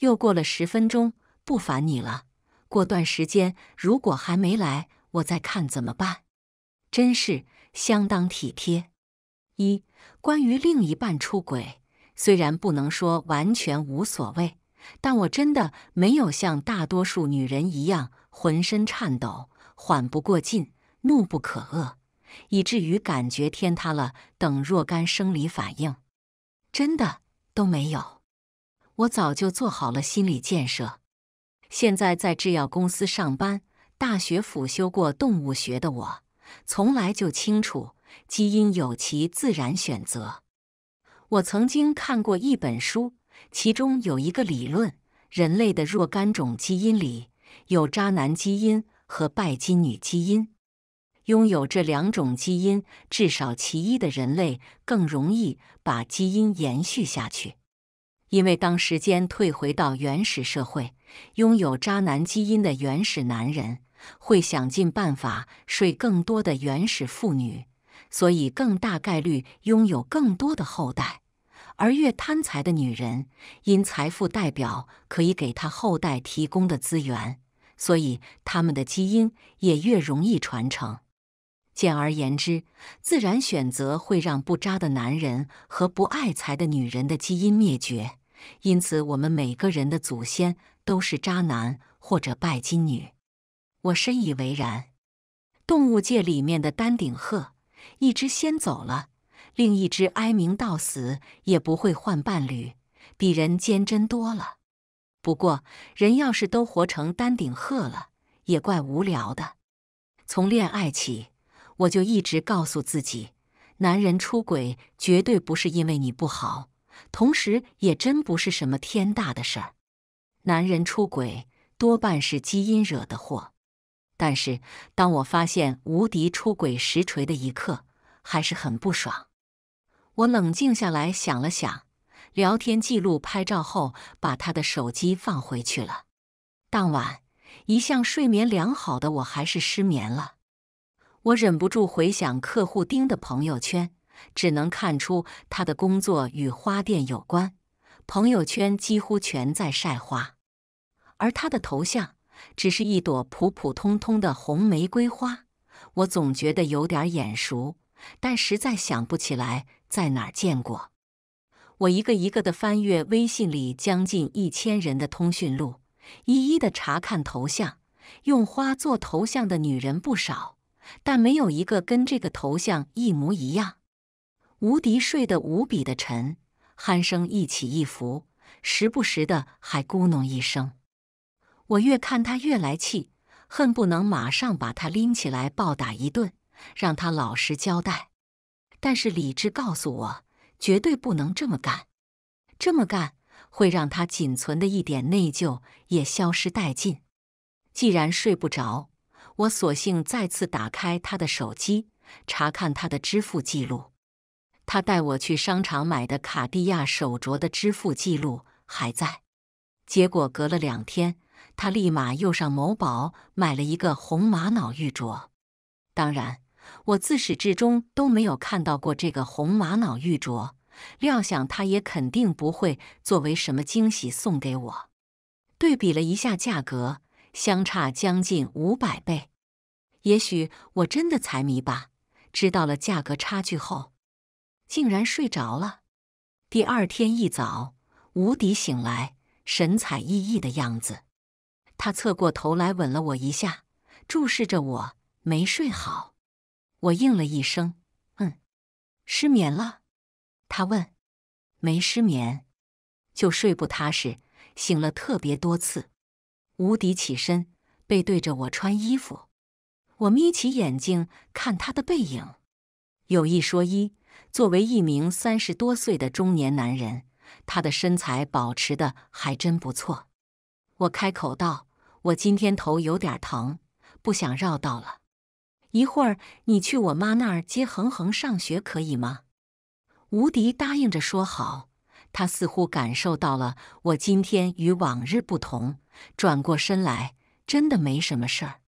又过了十分钟，不烦你了。过段时间如果还没来，我再看怎么办？真是相当体贴。一关于另一半出轨，虽然不能说完全无所谓，但我真的没有像大多数女人一样浑身颤抖、缓不过劲、怒不可遏，以至于感觉天塌了等若干生理反应，真的都没有。我早就做好了心理建设。现在在制药公司上班，大学辅修过动物学的我，从来就清楚基因有其自然选择。我曾经看过一本书，其中有一个理论：人类的若干种基因里有“渣男基因”和“拜金女基因”。拥有这两种基因，至少其一的人类更容易把基因延续下去。因为当时间退回到原始社会，拥有渣男基因的原始男人会想尽办法睡更多的原始妇女，所以更大概率拥有更多的后代。而越贪财的女人，因财富代表可以给她后代提供的资源，所以他们的基因也越容易传承。简而言之，自然选择会让不渣的男人和不爱财的女人的基因灭绝。因此，我们每个人的祖先都是渣男或者拜金女，我深以为然。动物界里面的丹顶鹤，一只先走了，另一只哀鸣到死也不会换伴侣，比人坚贞多了。不过，人要是都活成丹顶鹤了，也怪无聊的。从恋爱起，我就一直告诉自己，男人出轨绝对不是因为你不好。同时也真不是什么天大的事儿，男人出轨多半是基因惹的祸。但是当我发现无敌出轨实锤的一刻，还是很不爽。我冷静下来想了想，聊天记录拍照后，把他的手机放回去了。当晚，一向睡眠良好的我还是失眠了。我忍不住回想客户丁的朋友圈。只能看出他的工作与花店有关，朋友圈几乎全在晒花，而他的头像只是一朵普普通通的红玫瑰花。我总觉得有点眼熟，但实在想不起来在哪儿见过。我一个一个的翻阅微信里将近一千人的通讯录，一一的查看头像。用花做头像的女人不少，但没有一个跟这个头像一模一样。吴迪睡得无比的沉，鼾声一起一伏，时不时的还咕哝一声。我越看他越来气，恨不能马上把他拎起来暴打一顿，让他老实交代。但是理智告诉我，绝对不能这么干，这么干会让他仅存的一点内疚也消失殆尽。既然睡不着，我索性再次打开他的手机，查看他的支付记录。他带我去商场买的卡地亚手镯的支付记录还在，结果隔了两天，他立马又上某宝买了一个红玛瑙玉镯。当然，我自始至终都没有看到过这个红玛瑙玉镯，料想他也肯定不会作为什么惊喜送给我。对比了一下价格，相差将近五百倍。也许我真的财迷吧。知道了价格差距后。竟然睡着了。第二天一早，吴迪醒来，神采奕奕的样子。他侧过头来吻了我一下，注视着我。没睡好，我应了一声：“嗯。”失眠了？他问。没失眠，就睡不踏实，醒了特别多次。吴迪起身，背对着我穿衣服。我眯起眼睛看他的背影。有一说一。作为一名三十多岁的中年男人，他的身材保持的还真不错。我开口道：“我今天头有点疼，不想绕道了。一会儿你去我妈那儿接恒恒上学，可以吗？”吴迪答应着说：“好。”他似乎感受到了我今天与往日不同，转过身来，真的没什么事儿。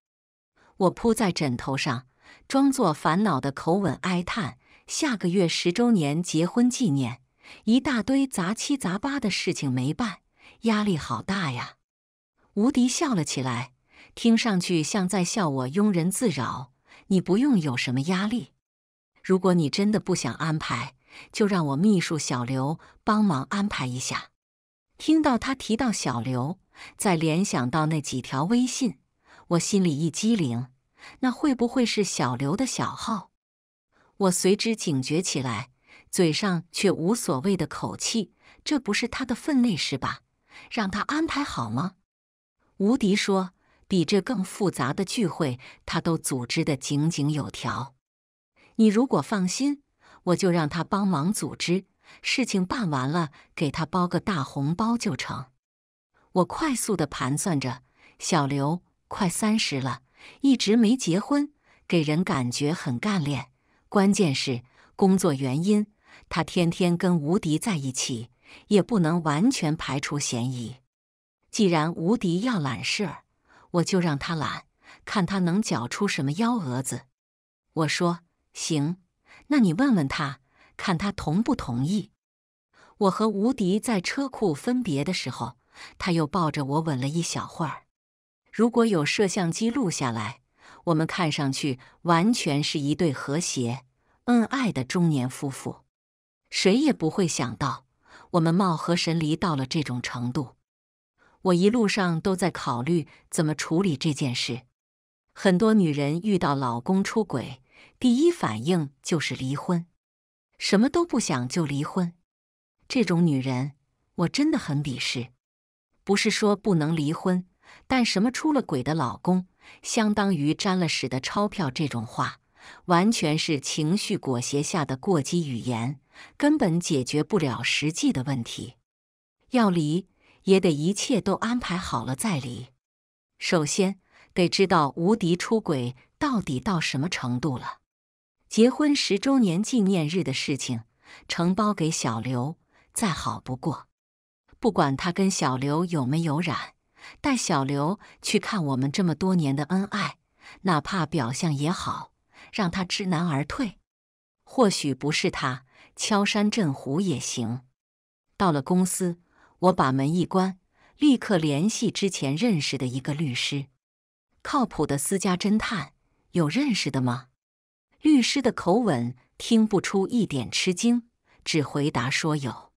我扑在枕头上，装作烦恼的口吻哀叹。下个月十周年结婚纪念，一大堆杂七杂八的事情没办，压力好大呀！吴迪笑了起来，听上去像在笑我庸人自扰。你不用有什么压力，如果你真的不想安排，就让我秘书小刘帮忙安排一下。听到他提到小刘，再联想到那几条微信，我心里一激灵，那会不会是小刘的小号？我随之警觉起来，嘴上却无所谓的口气：“这不是他的分内事吧？让他安排好吗？”吴迪说：“比这更复杂的聚会，他都组织的井井有条。你如果放心，我就让他帮忙组织。事情办完了，给他包个大红包就成。”我快速的盘算着：小刘快三十了，一直没结婚，给人感觉很干练。关键是工作原因，他天天跟吴迪在一起，也不能完全排除嫌疑。既然吴迪要揽事儿，我就让他揽，看他能搅出什么幺蛾子。我说行，那你问问他，看他同不同意。我和吴迪在车库分别的时候，他又抱着我吻了一小会儿。如果有摄像机录下来。我们看上去完全是一对和谐、恩爱的中年夫妇，谁也不会想到我们貌合神离到了这种程度。我一路上都在考虑怎么处理这件事。很多女人遇到老公出轨，第一反应就是离婚，什么都不想就离婚。这种女人我真的很鄙视。不是说不能离婚，但什么出了轨的老公？相当于沾了屎的钞票，这种话完全是情绪裹挟下的过激语言，根本解决不了实际的问题。要离也得一切都安排好了再离。首先得知道吴迪出轨到底到什么程度了。结婚十周年纪念日的事情承包给小刘，再好不过。不管他跟小刘有没有染。带小刘去看我们这么多年的恩爱，哪怕表象也好，让他知难而退。或许不是他敲山震虎也行。到了公司，我把门一关，立刻联系之前认识的一个律师，靠谱的私家侦探，有认识的吗？律师的口吻听不出一点吃惊，只回答说有。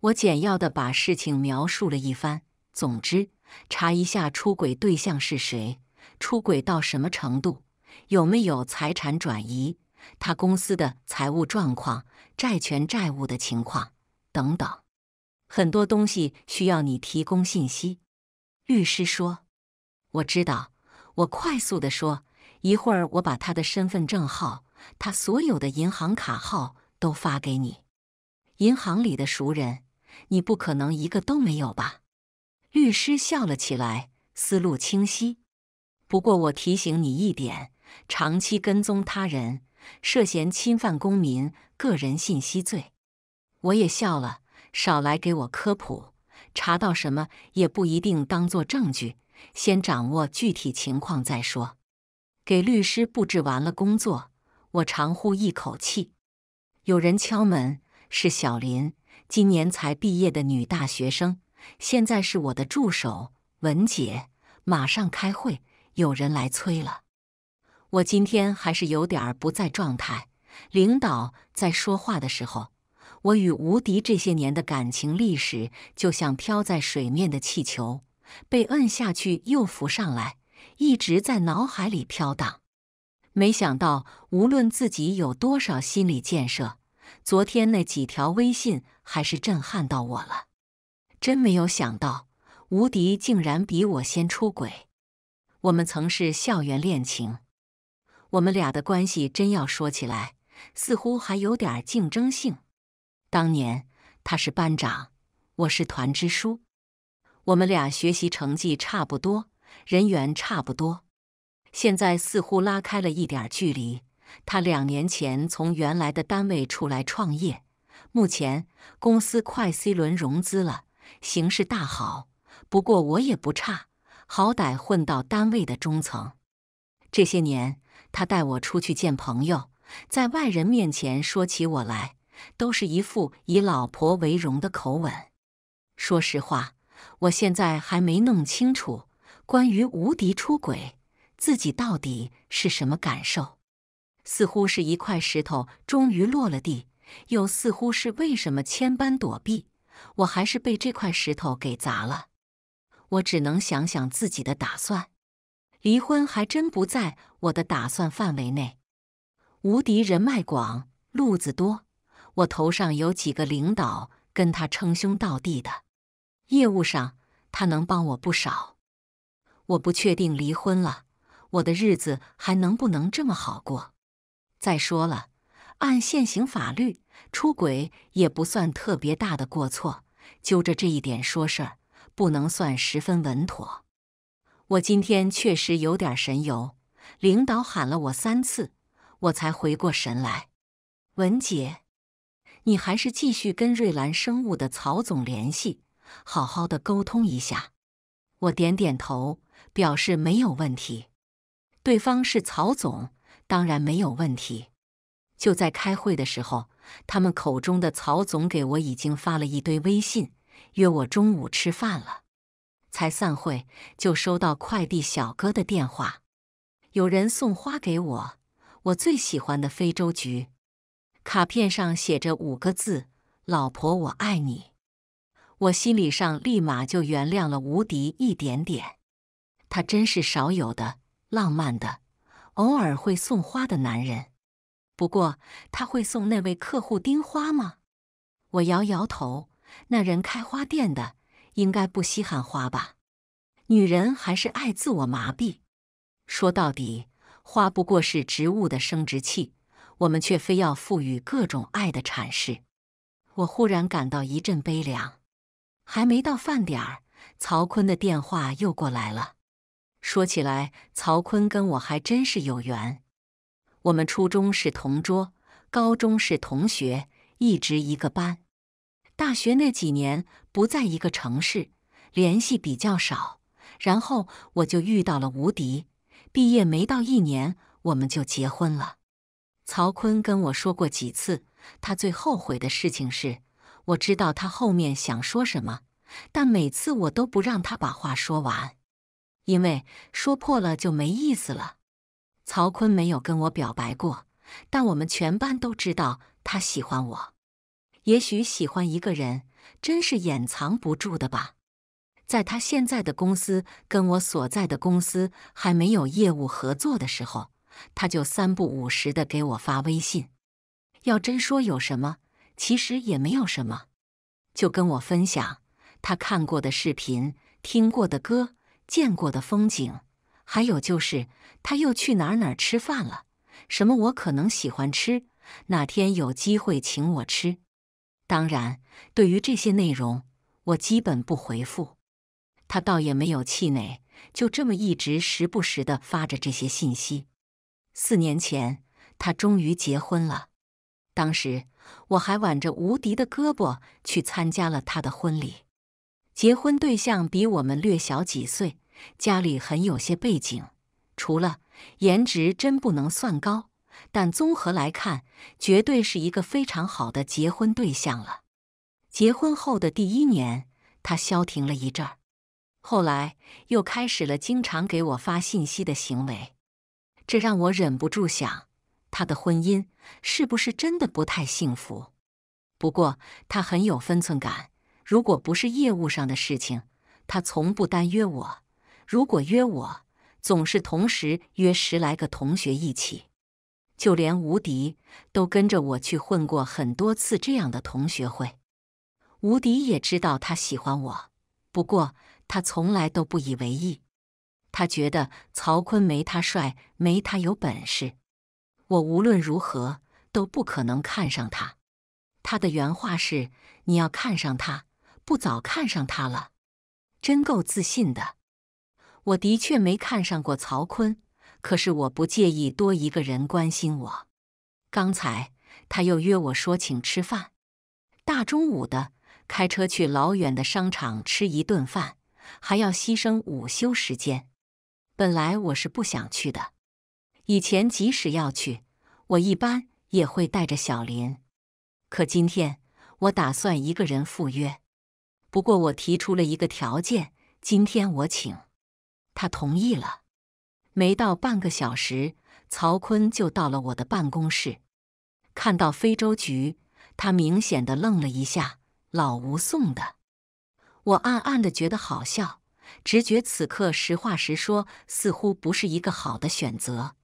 我简要的把事情描述了一番，总之。查一下出轨对象是谁，出轨到什么程度，有没有财产转移，他公司的财务状况、债权债务的情况等等，很多东西需要你提供信息。律师说：“我知道。”我快速的说：“一会儿我把他的身份证号、他所有的银行卡号都发给你。银行里的熟人，你不可能一个都没有吧？”律师笑了起来，思路清晰。不过我提醒你一点：长期跟踪他人，涉嫌侵犯公民个人信息罪。我也笑了，少来给我科普，查到什么也不一定当做证据，先掌握具体情况再说。给律师布置完了工作，我长呼一口气。有人敲门，是小林，今年才毕业的女大学生。现在是我的助手文姐，马上开会，有人来催了。我今天还是有点不在状态。领导在说话的时候，我与吴迪这些年的感情历史，就像飘在水面的气球，被摁下去又浮上来，一直在脑海里飘荡。没想到，无论自己有多少心理建设，昨天那几条微信还是震撼到我了。真没有想到，吴迪竟然比我先出轨。我们曾是校园恋情，我们俩的关系真要说起来，似乎还有点竞争性。当年他是班长，我是团支书，我们俩学习成绩差不多，人缘差不多。现在似乎拉开了一点距离。他两年前从原来的单位出来创业，目前公司快 C 轮融资了。形势大好，不过我也不差，好歹混到单位的中层。这些年，他带我出去见朋友，在外人面前说起我来，都是一副以老婆为荣的口吻。说实话，我现在还没弄清楚关于无敌出轨自己到底是什么感受，似乎是一块石头终于落了地，又似乎是为什么千般躲避。我还是被这块石头给砸了，我只能想想自己的打算。离婚还真不在我的打算范围内。吴迪人脉广，路子多，我头上有几个领导跟他称兄道弟的，业务上他能帮我不少。我不确定离婚了，我的日子还能不能这么好过？再说了。按现行法律，出轨也不算特别大的过错。揪着这一点说事儿，不能算十分稳妥。我今天确实有点神游，领导喊了我三次，我才回过神来。文姐，你还是继续跟瑞兰生物的曹总联系，好好的沟通一下。我点点头，表示没有问题。对方是曹总，当然没有问题。就在开会的时候，他们口中的曹总给我已经发了一堆微信，约我中午吃饭了。才散会，就收到快递小哥的电话，有人送花给我，我最喜欢的非洲菊。卡片上写着五个字：“老婆，我爱你。”我心里上立马就原谅了吴迪一点点。他真是少有的浪漫的，偶尔会送花的男人。不过他会送那位客户丁花吗？我摇摇头。那人开花店的，应该不稀罕花吧。女人还是爱自我麻痹。说到底，花不过是植物的生殖器，我们却非要赋予各种爱的阐释。我忽然感到一阵悲凉。还没到饭点儿，曹坤的电话又过来了。说起来，曹坤跟我还真是有缘。我们初中是同桌，高中是同学，一直一个班。大学那几年不在一个城市，联系比较少。然后我就遇到了吴迪，毕业没到一年，我们就结婚了。曹坤跟我说过几次，他最后悔的事情是，我知道他后面想说什么，但每次我都不让他把话说完，因为说破了就没意思了。曹坤没有跟我表白过，但我们全班都知道他喜欢我。也许喜欢一个人真是掩藏不住的吧。在他现在的公司跟我所在的公司还没有业务合作的时候，他就三不五时的给我发微信。要真说有什么，其实也没有什么，就跟我分享他看过的视频、听过的歌、见过的风景。还有就是，他又去哪儿哪儿吃饭了？什么我可能喜欢吃，哪天有机会请我吃？当然，对于这些内容，我基本不回复。他倒也没有气馁，就这么一直时不时的发着这些信息。四年前，他终于结婚了。当时我还挽着吴迪的胳膊去参加了他的婚礼。结婚对象比我们略小几岁。家里很有些背景，除了颜值真不能算高，但综合来看，绝对是一个非常好的结婚对象了。结婚后的第一年，他消停了一阵儿，后来又开始了经常给我发信息的行为，这让我忍不住想，他的婚姻是不是真的不太幸福？不过他很有分寸感，如果不是业务上的事情，他从不单约我。如果约我，总是同时约十来个同学一起，就连吴迪都跟着我去混过很多次这样的同学会。吴迪也知道他喜欢我，不过他从来都不以为意。他觉得曹坤没他帅，没他有本事，我无论如何都不可能看上他。他的原话是：“你要看上他，不早看上他了。”真够自信的。我的确没看上过曹坤，可是我不介意多一个人关心我。刚才他又约我说请吃饭，大中午的开车去老远的商场吃一顿饭，还要牺牲午休时间。本来我是不想去的，以前即使要去，我一般也会带着小林。可今天我打算一个人赴约，不过我提出了一个条件：今天我请。他同意了，没到半个小时，曹坤就到了我的办公室。看到非洲菊，他明显的愣了一下。老吴送的，我暗暗的觉得好笑。直觉此刻实话实说似乎不是一个好的选择，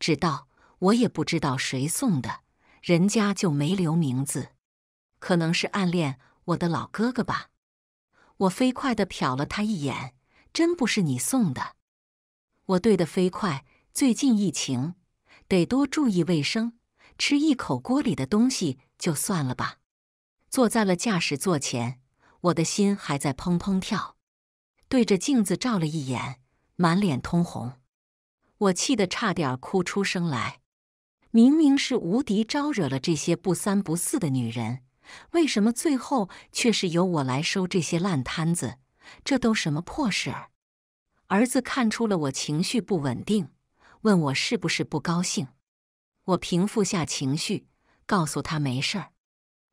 直到我也不知道谁送的，人家就没留名字，可能是暗恋我的老哥哥吧。我飞快的瞟了他一眼。真不是你送的，我对的飞快。最近疫情，得多注意卫生。吃一口锅里的东西就算了吧。坐在了驾驶座前，我的心还在砰砰跳。对着镜子照了一眼，满脸通红。我气得差点哭出声来。明明是无敌招惹了这些不三不四的女人，为什么最后却是由我来收这些烂摊子？这都什么破事儿！儿子看出了我情绪不稳定，问我是不是不高兴。我平复下情绪，告诉他没事儿。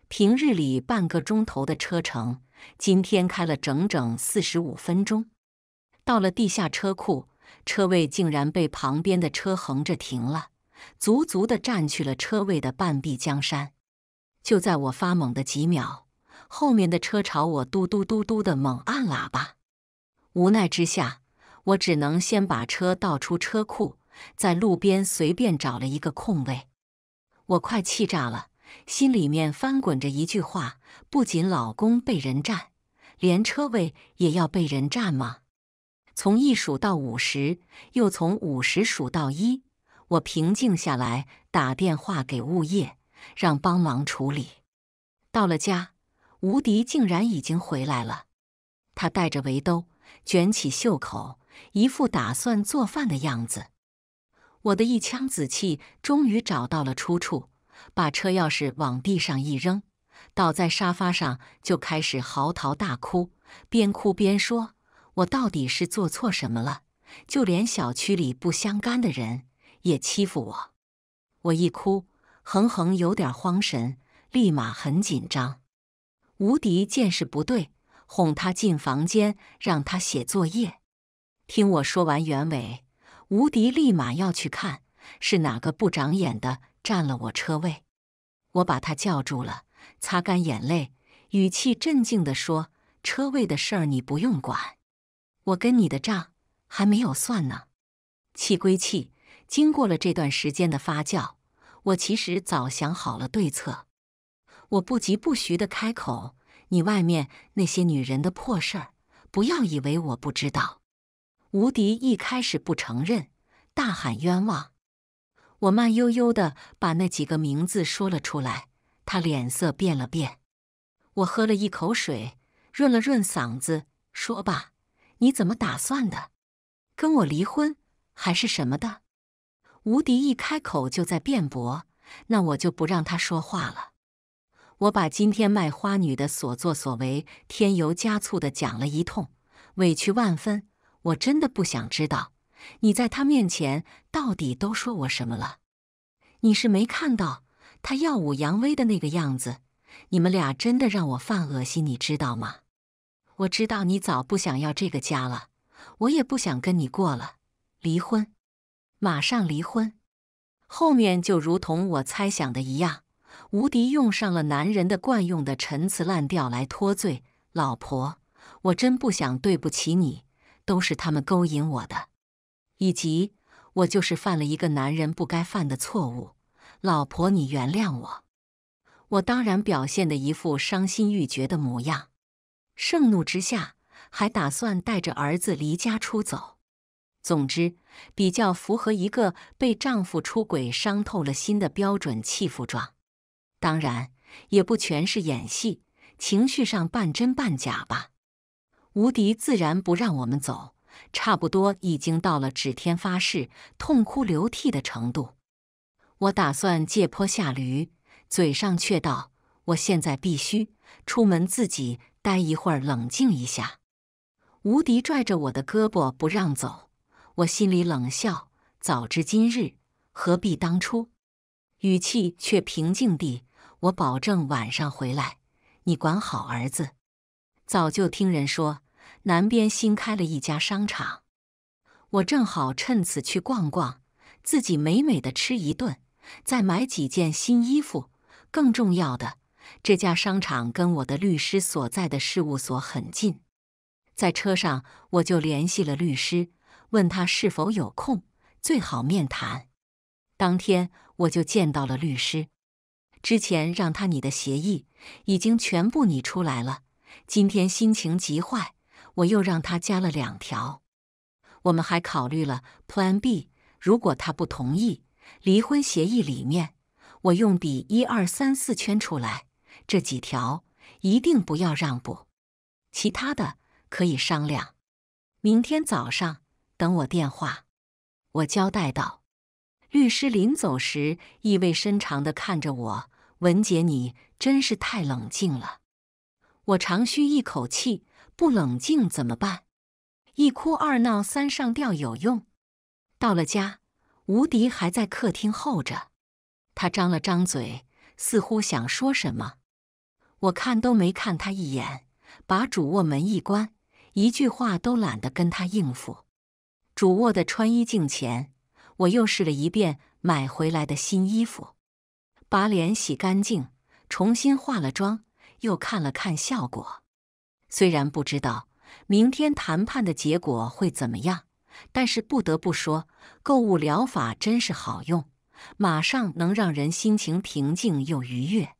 平日里半个钟头的车程，今天开了整整四十五分钟。到了地下车库，车位竟然被旁边的车横着停了，足足的占去了车位的半壁江山。就在我发懵的几秒。后面的车朝我嘟嘟嘟嘟的猛按喇叭，无奈之下，我只能先把车倒出车库，在路边随便找了一个空位。我快气炸了，心里面翻滚着一句话：不仅老公被人占，连车位也要被人占吗？从一数到五十，又从五十数到一，我平静下来，打电话给物业，让帮忙处理。到了家。吴迪竟然已经回来了，他戴着围兜，卷起袖口，一副打算做饭的样子。我的一腔子气终于找到了出处，把车钥匙往地上一扔，倒在沙发上就开始嚎啕大哭，边哭边说：“我到底是做错什么了？就连小区里不相干的人也欺负我！”我一哭，恒恒有点慌神，立马很紧张。吴迪见势不对，哄他进房间，让他写作业。听我说完原委，吴迪立马要去看是哪个不长眼的占了我车位。我把他叫住了，擦干眼泪，语气镇静的说：“车位的事儿你不用管，我跟你的账还没有算呢。”气归气，经过了这段时间的发酵，我其实早想好了对策。我不疾不徐的开口：“你外面那些女人的破事儿，不要以为我不知道。”吴迪一开始不承认，大喊冤枉。我慢悠悠的把那几个名字说了出来，他脸色变了变。我喝了一口水，润了润嗓子，说：“吧，你怎么打算的？跟我离婚，还是什么的？”吴迪一开口就在辩驳，那我就不让他说话了。我把今天卖花女的所作所为添油加醋的讲了一通，委屈万分。我真的不想知道你在他面前到底都说我什么了。你是没看到他耀武扬威的那个样子，你们俩真的让我犯恶心，你知道吗？我知道你早不想要这个家了，我也不想跟你过了，离婚，马上离婚。后面就如同我猜想的一样。吴迪用上了男人的惯用的陈词滥调来脱罪：“老婆，我真不想对不起你，都是他们勾引我的，以及我就是犯了一个男人不该犯的错误。老婆，你原谅我。”我当然表现的一副伤心欲绝的模样，盛怒之下还打算带着儿子离家出走。总之，比较符合一个被丈夫出轨伤透了心的标准弃妇状。当然，也不全是演戏，情绪上半真半假吧。吴迪自然不让我们走，差不多已经到了指天发誓、痛哭流涕的程度。我打算借坡下驴，嘴上却道：“我现在必须出门，自己待一会儿，冷静一下。”吴迪拽着我的胳膊不让走，我心里冷笑：“早知今日，何必当初？”语气却平静地。我保证晚上回来，你管好儿子。早就听人说南边新开了一家商场，我正好趁此去逛逛，自己美美的吃一顿，再买几件新衣服。更重要的，这家商场跟我的律师所在的事务所很近。在车上我就联系了律师，问他是否有空，最好面谈。当天我就见到了律师。之前让他拟的协议已经全部拟出来了，今天心情极坏，我又让他加了两条。我们还考虑了 Plan B，如果他不同意，离婚协议里面我用笔一二三四圈出来这几条，一定不要让步，其他的可以商量。明天早上等我电话，我交代道。律师临走时意味深长地看着我，文姐，你真是太冷静了。我长吁一口气，不冷静怎么办？一哭二闹三上吊有用？到了家，吴迪还在客厅候着，他张了张嘴，似乎想说什么，我看都没看他一眼，把主卧门一关，一句话都懒得跟他应付。主卧的穿衣镜前。我又试了一遍买回来的新衣服，把脸洗干净，重新化了妆，又看了看效果。虽然不知道明天谈判的结果会怎么样，但是不得不说，购物疗法真是好用，马上能让人心情平静又愉悦。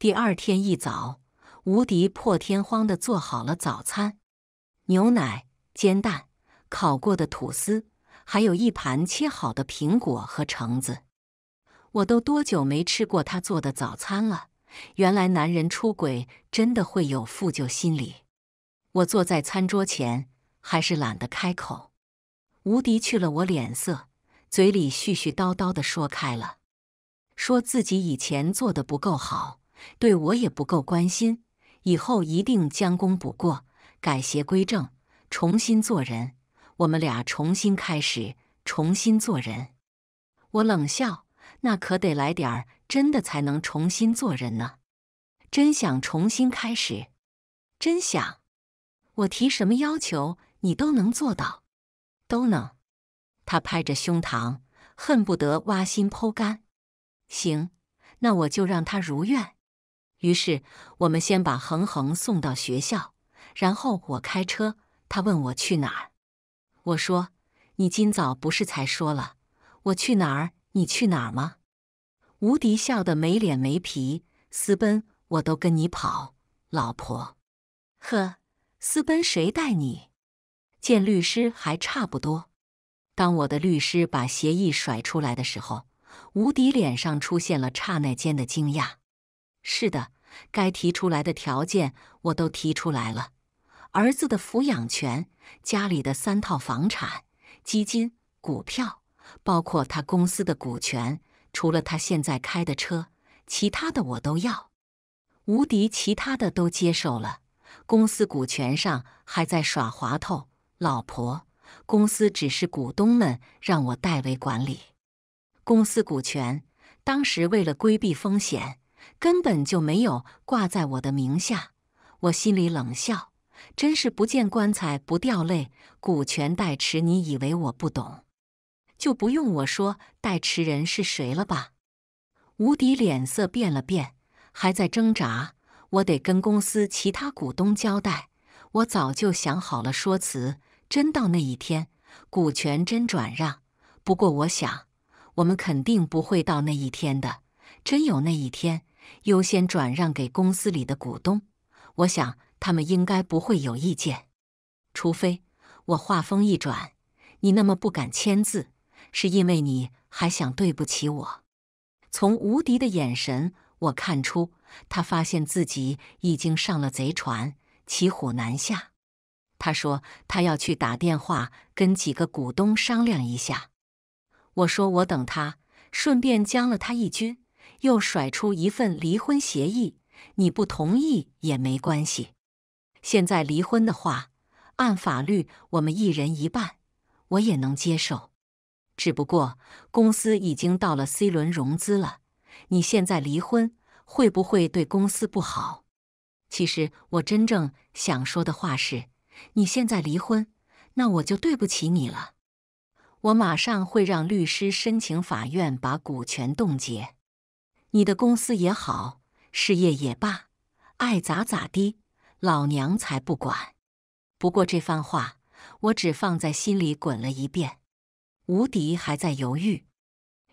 第二天一早，吴迪破天荒地做好了早餐：牛奶、煎蛋、烤过的吐司。还有一盘切好的苹果和橙子，我都多久没吃过他做的早餐了？原来男人出轨真的会有负疚心理。我坐在餐桌前，还是懒得开口。吴迪去了我脸色，嘴里絮絮叨叨的说开了，说自己以前做的不够好，对我也不够关心，以后一定将功补过，改邪归正，重新做人。我们俩重新开始，重新做人。我冷笑：“那可得来点儿真的才能重新做人呢。”真想重新开始，真想。我提什么要求，你都能做到，都能。他拍着胸膛，恨不得挖心剖肝。行，那我就让他如愿。于是，我们先把恒恒送到学校，然后我开车。他问我去哪儿。我说：“你今早不是才说了，我去哪儿你去哪儿吗？”吴迪笑得没脸没皮，私奔我都跟你跑，老婆。呵，私奔谁带你？见律师还差不多。当我的律师把协议甩出来的时候，吴迪脸上出现了刹那间的惊讶。是的，该提出来的条件我都提出来了。儿子的抚养权，家里的三套房产、基金、股票，包括他公司的股权，除了他现在开的车，其他的我都要。无敌，其他的都接受了。公司股权上还在耍滑头，老婆，公司只是股东们让我代为管理。公司股权，当时为了规避风险，根本就没有挂在我的名下。我心里冷笑。真是不见棺材不掉泪，股权代持，你以为我不懂？就不用我说代持人是谁了吧？吴迪脸色变了变，还在挣扎。我得跟公司其他股东交代，我早就想好了说辞。真到那一天，股权真转让，不过我想，我们肯定不会到那一天的。真有那一天，优先转让给公司里的股东。我想。他们应该不会有意见，除非我话锋一转，你那么不敢签字，是因为你还想对不起我。从吴迪的眼神，我看出他发现自己已经上了贼船，骑虎难下。他说他要去打电话跟几个股东商量一下。我说我等他，顺便将了他一军，又甩出一份离婚协议。你不同意也没关系。现在离婚的话，按法律我们一人一半，我也能接受。只不过公司已经到了 C 轮融资了，你现在离婚会不会对公司不好？其实我真正想说的话是，你现在离婚，那我就对不起你了。我马上会让律师申请法院把股权冻结，你的公司也好，事业也罢，爱咋咋地。老娘才不管！不过这番话，我只放在心里滚了一遍。吴迪还在犹豫，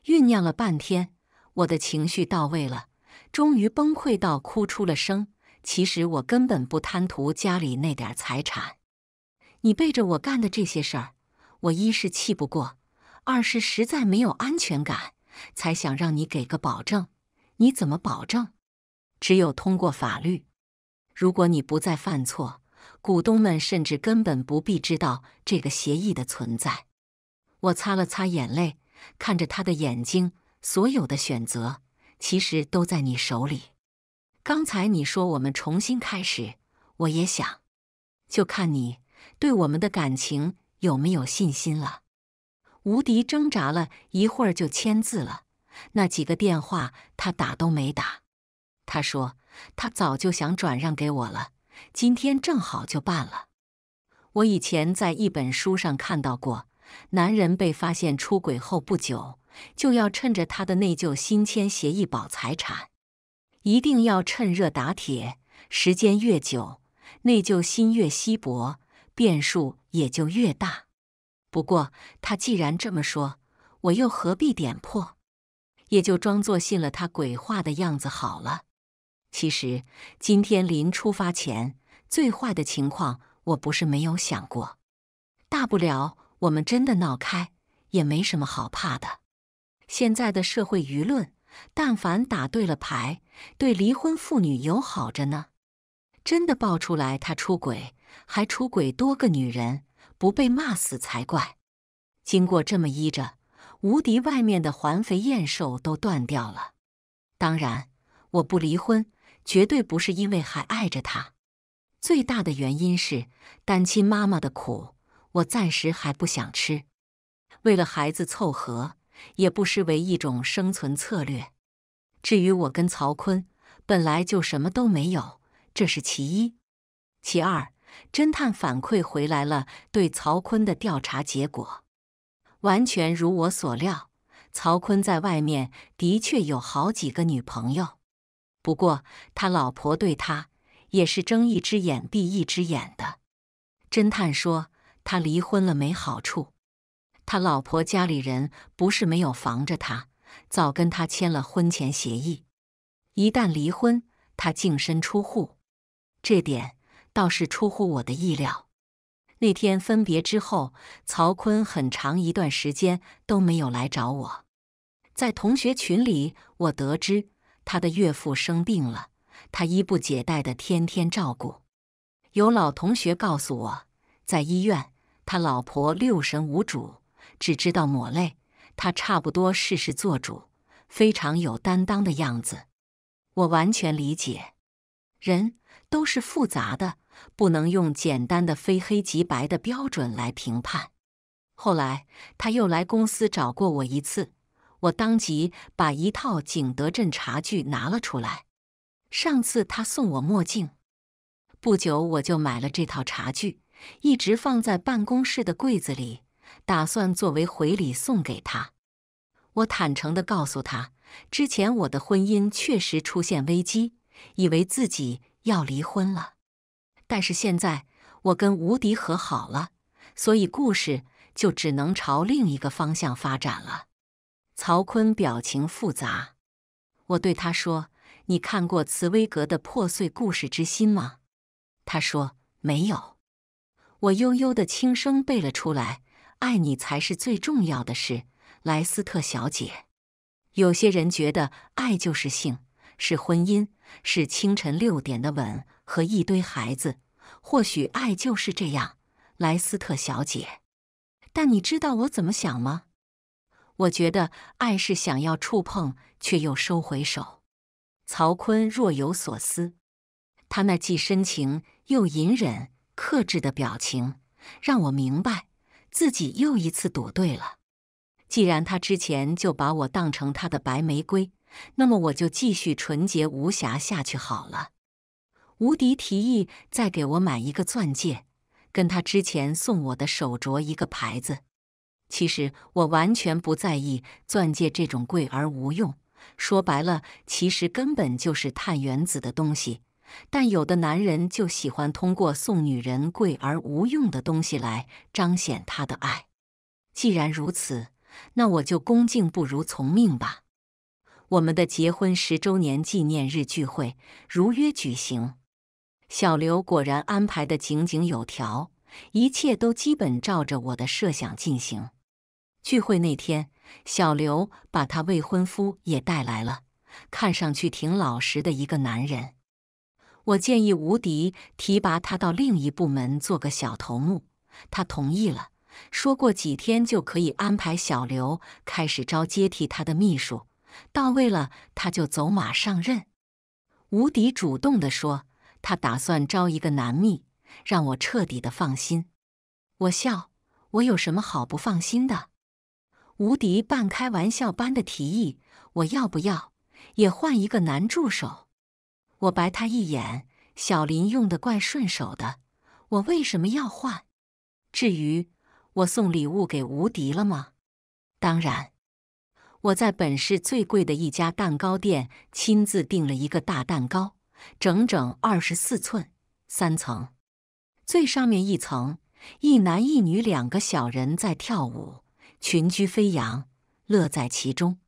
酝酿了半天，我的情绪到位了，终于崩溃到哭出了声。其实我根本不贪图家里那点财产，你背着我干的这些事儿，我一是气不过，二是实在没有安全感，才想让你给个保证。你怎么保证？只有通过法律。如果你不再犯错，股东们甚至根本不必知道这个协议的存在。我擦了擦眼泪，看着他的眼睛。所有的选择其实都在你手里。刚才你说我们重新开始，我也想。就看你对我们的感情有没有信心了。吴迪挣扎了一会儿，就签字了。那几个电话他打都没打。他说。他早就想转让给我了，今天正好就办了。我以前在一本书上看到过，男人被发现出轨后不久，就要趁着他的内疚心签协议保财产，一定要趁热打铁，时间越久，内疚心越稀薄，变数也就越大。不过他既然这么说，我又何必点破？也就装作信了他鬼话的样子好了。其实今天临出发前，最坏的情况我不是没有想过，大不了我们真的闹开，也没什么好怕的。现在的社会舆论，但凡打对了牌，对离婚妇女友好着呢。真的爆出来他出轨，还出轨多个女人，不被骂死才怪。经过这么依着，无敌外面的环肥燕瘦都断掉了。当然，我不离婚。绝对不是因为还爱着他，最大的原因是单亲妈妈的苦，我暂时还不想吃。为了孩子凑合，也不失为一种生存策略。至于我跟曹坤，本来就什么都没有，这是其一。其二，侦探反馈回来了，对曹坤的调查结果完全如我所料，曹坤在外面的确有好几个女朋友。不过，他老婆对他也是睁一只眼闭一只眼的。侦探说，他离婚了没好处。他老婆家里人不是没有防着他，早跟他签了婚前协议，一旦离婚，他净身出户。这点倒是出乎我的意料。那天分别之后，曹坤很长一段时间都没有来找我。在同学群里，我得知。他的岳父生病了，他衣不解带的天天照顾。有老同学告诉我，在医院，他老婆六神无主，只知道抹泪，他差不多事事做主，非常有担当的样子。我完全理解，人都是复杂的，不能用简单的非黑即白的标准来评判。后来他又来公司找过我一次。我当即把一套景德镇茶具拿了出来。上次他送我墨镜，不久我就买了这套茶具，一直放在办公室的柜子里，打算作为回礼送给他。我坦诚的告诉他，之前我的婚姻确实出现危机，以为自己要离婚了。但是现在我跟吴迪和好了，所以故事就只能朝另一个方向发展了。曹坤表情复杂，我对他说：“你看过茨威格的《破碎故事之心》吗？”他说：“没有。”我悠悠的轻声背了出来：“爱你才是最重要的事，莱斯特小姐。”有些人觉得爱就是性，是婚姻，是清晨六点的吻和一堆孩子。或许爱就是这样，莱斯特小姐。但你知道我怎么想吗？我觉得爱是想要触碰却又收回手。曹坤若有所思，他那既深情又隐忍克制的表情，让我明白自己又一次赌对了。既然他之前就把我当成他的白玫瑰，那么我就继续纯洁无瑕下去好了。吴迪提议再给我买一个钻戒，跟他之前送我的手镯一个牌子。其实我完全不在意钻戒这种贵而无用，说白了，其实根本就是碳原子的东西。但有的男人就喜欢通过送女人贵而无用的东西来彰显他的爱。既然如此，那我就恭敬不如从命吧。我们的结婚十周年纪念日聚会如约举行，小刘果然安排的井井有条，一切都基本照着我的设想进行。聚会那天，小刘把他未婚夫也带来了，看上去挺老实的一个男人。我建议吴迪提拔他到另一部门做个小头目，他同意了，说过几天就可以安排小刘开始招接替他的秘书，到位了他就走马上任。吴迪主动的说，他打算招一个男秘，让我彻底的放心。我笑，我有什么好不放心的？吴迪半开玩笑般的提议：“我要不要也换一个男助手？”我白他一眼。小林用的怪顺手的，我为什么要换？至于我送礼物给吴迪了吗？当然，我在本市最贵的一家蛋糕店亲自订了一个大蛋糕，整整二十四寸，三层。最上面一层，一男一女两个小人在跳舞。群居飞扬，乐在其中。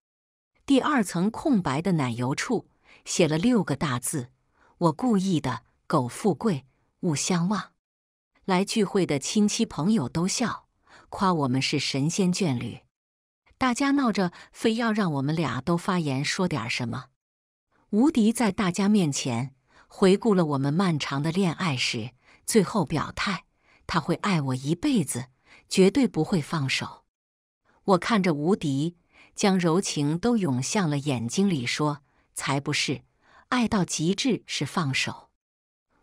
第二层空白的奶油处写了六个大字：“我故意的，苟富贵，勿相忘。”来聚会的亲戚朋友都笑，夸我们是神仙眷侣。大家闹着非要让我们俩都发言，说点什么。吴迪在大家面前回顾了我们漫长的恋爱时，最后表态：“他会爱我一辈子，绝对不会放手。”我看着无敌，将柔情都涌向了眼睛里，说：“才不是，爱到极致是放手。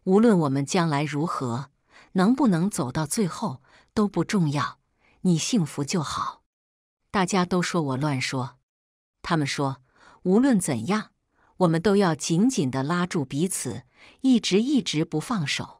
无论我们将来如何，能不能走到最后都不重要，你幸福就好。”大家都说我乱说，他们说，无论怎样，我们都要紧紧的拉住彼此，一直一直不放手。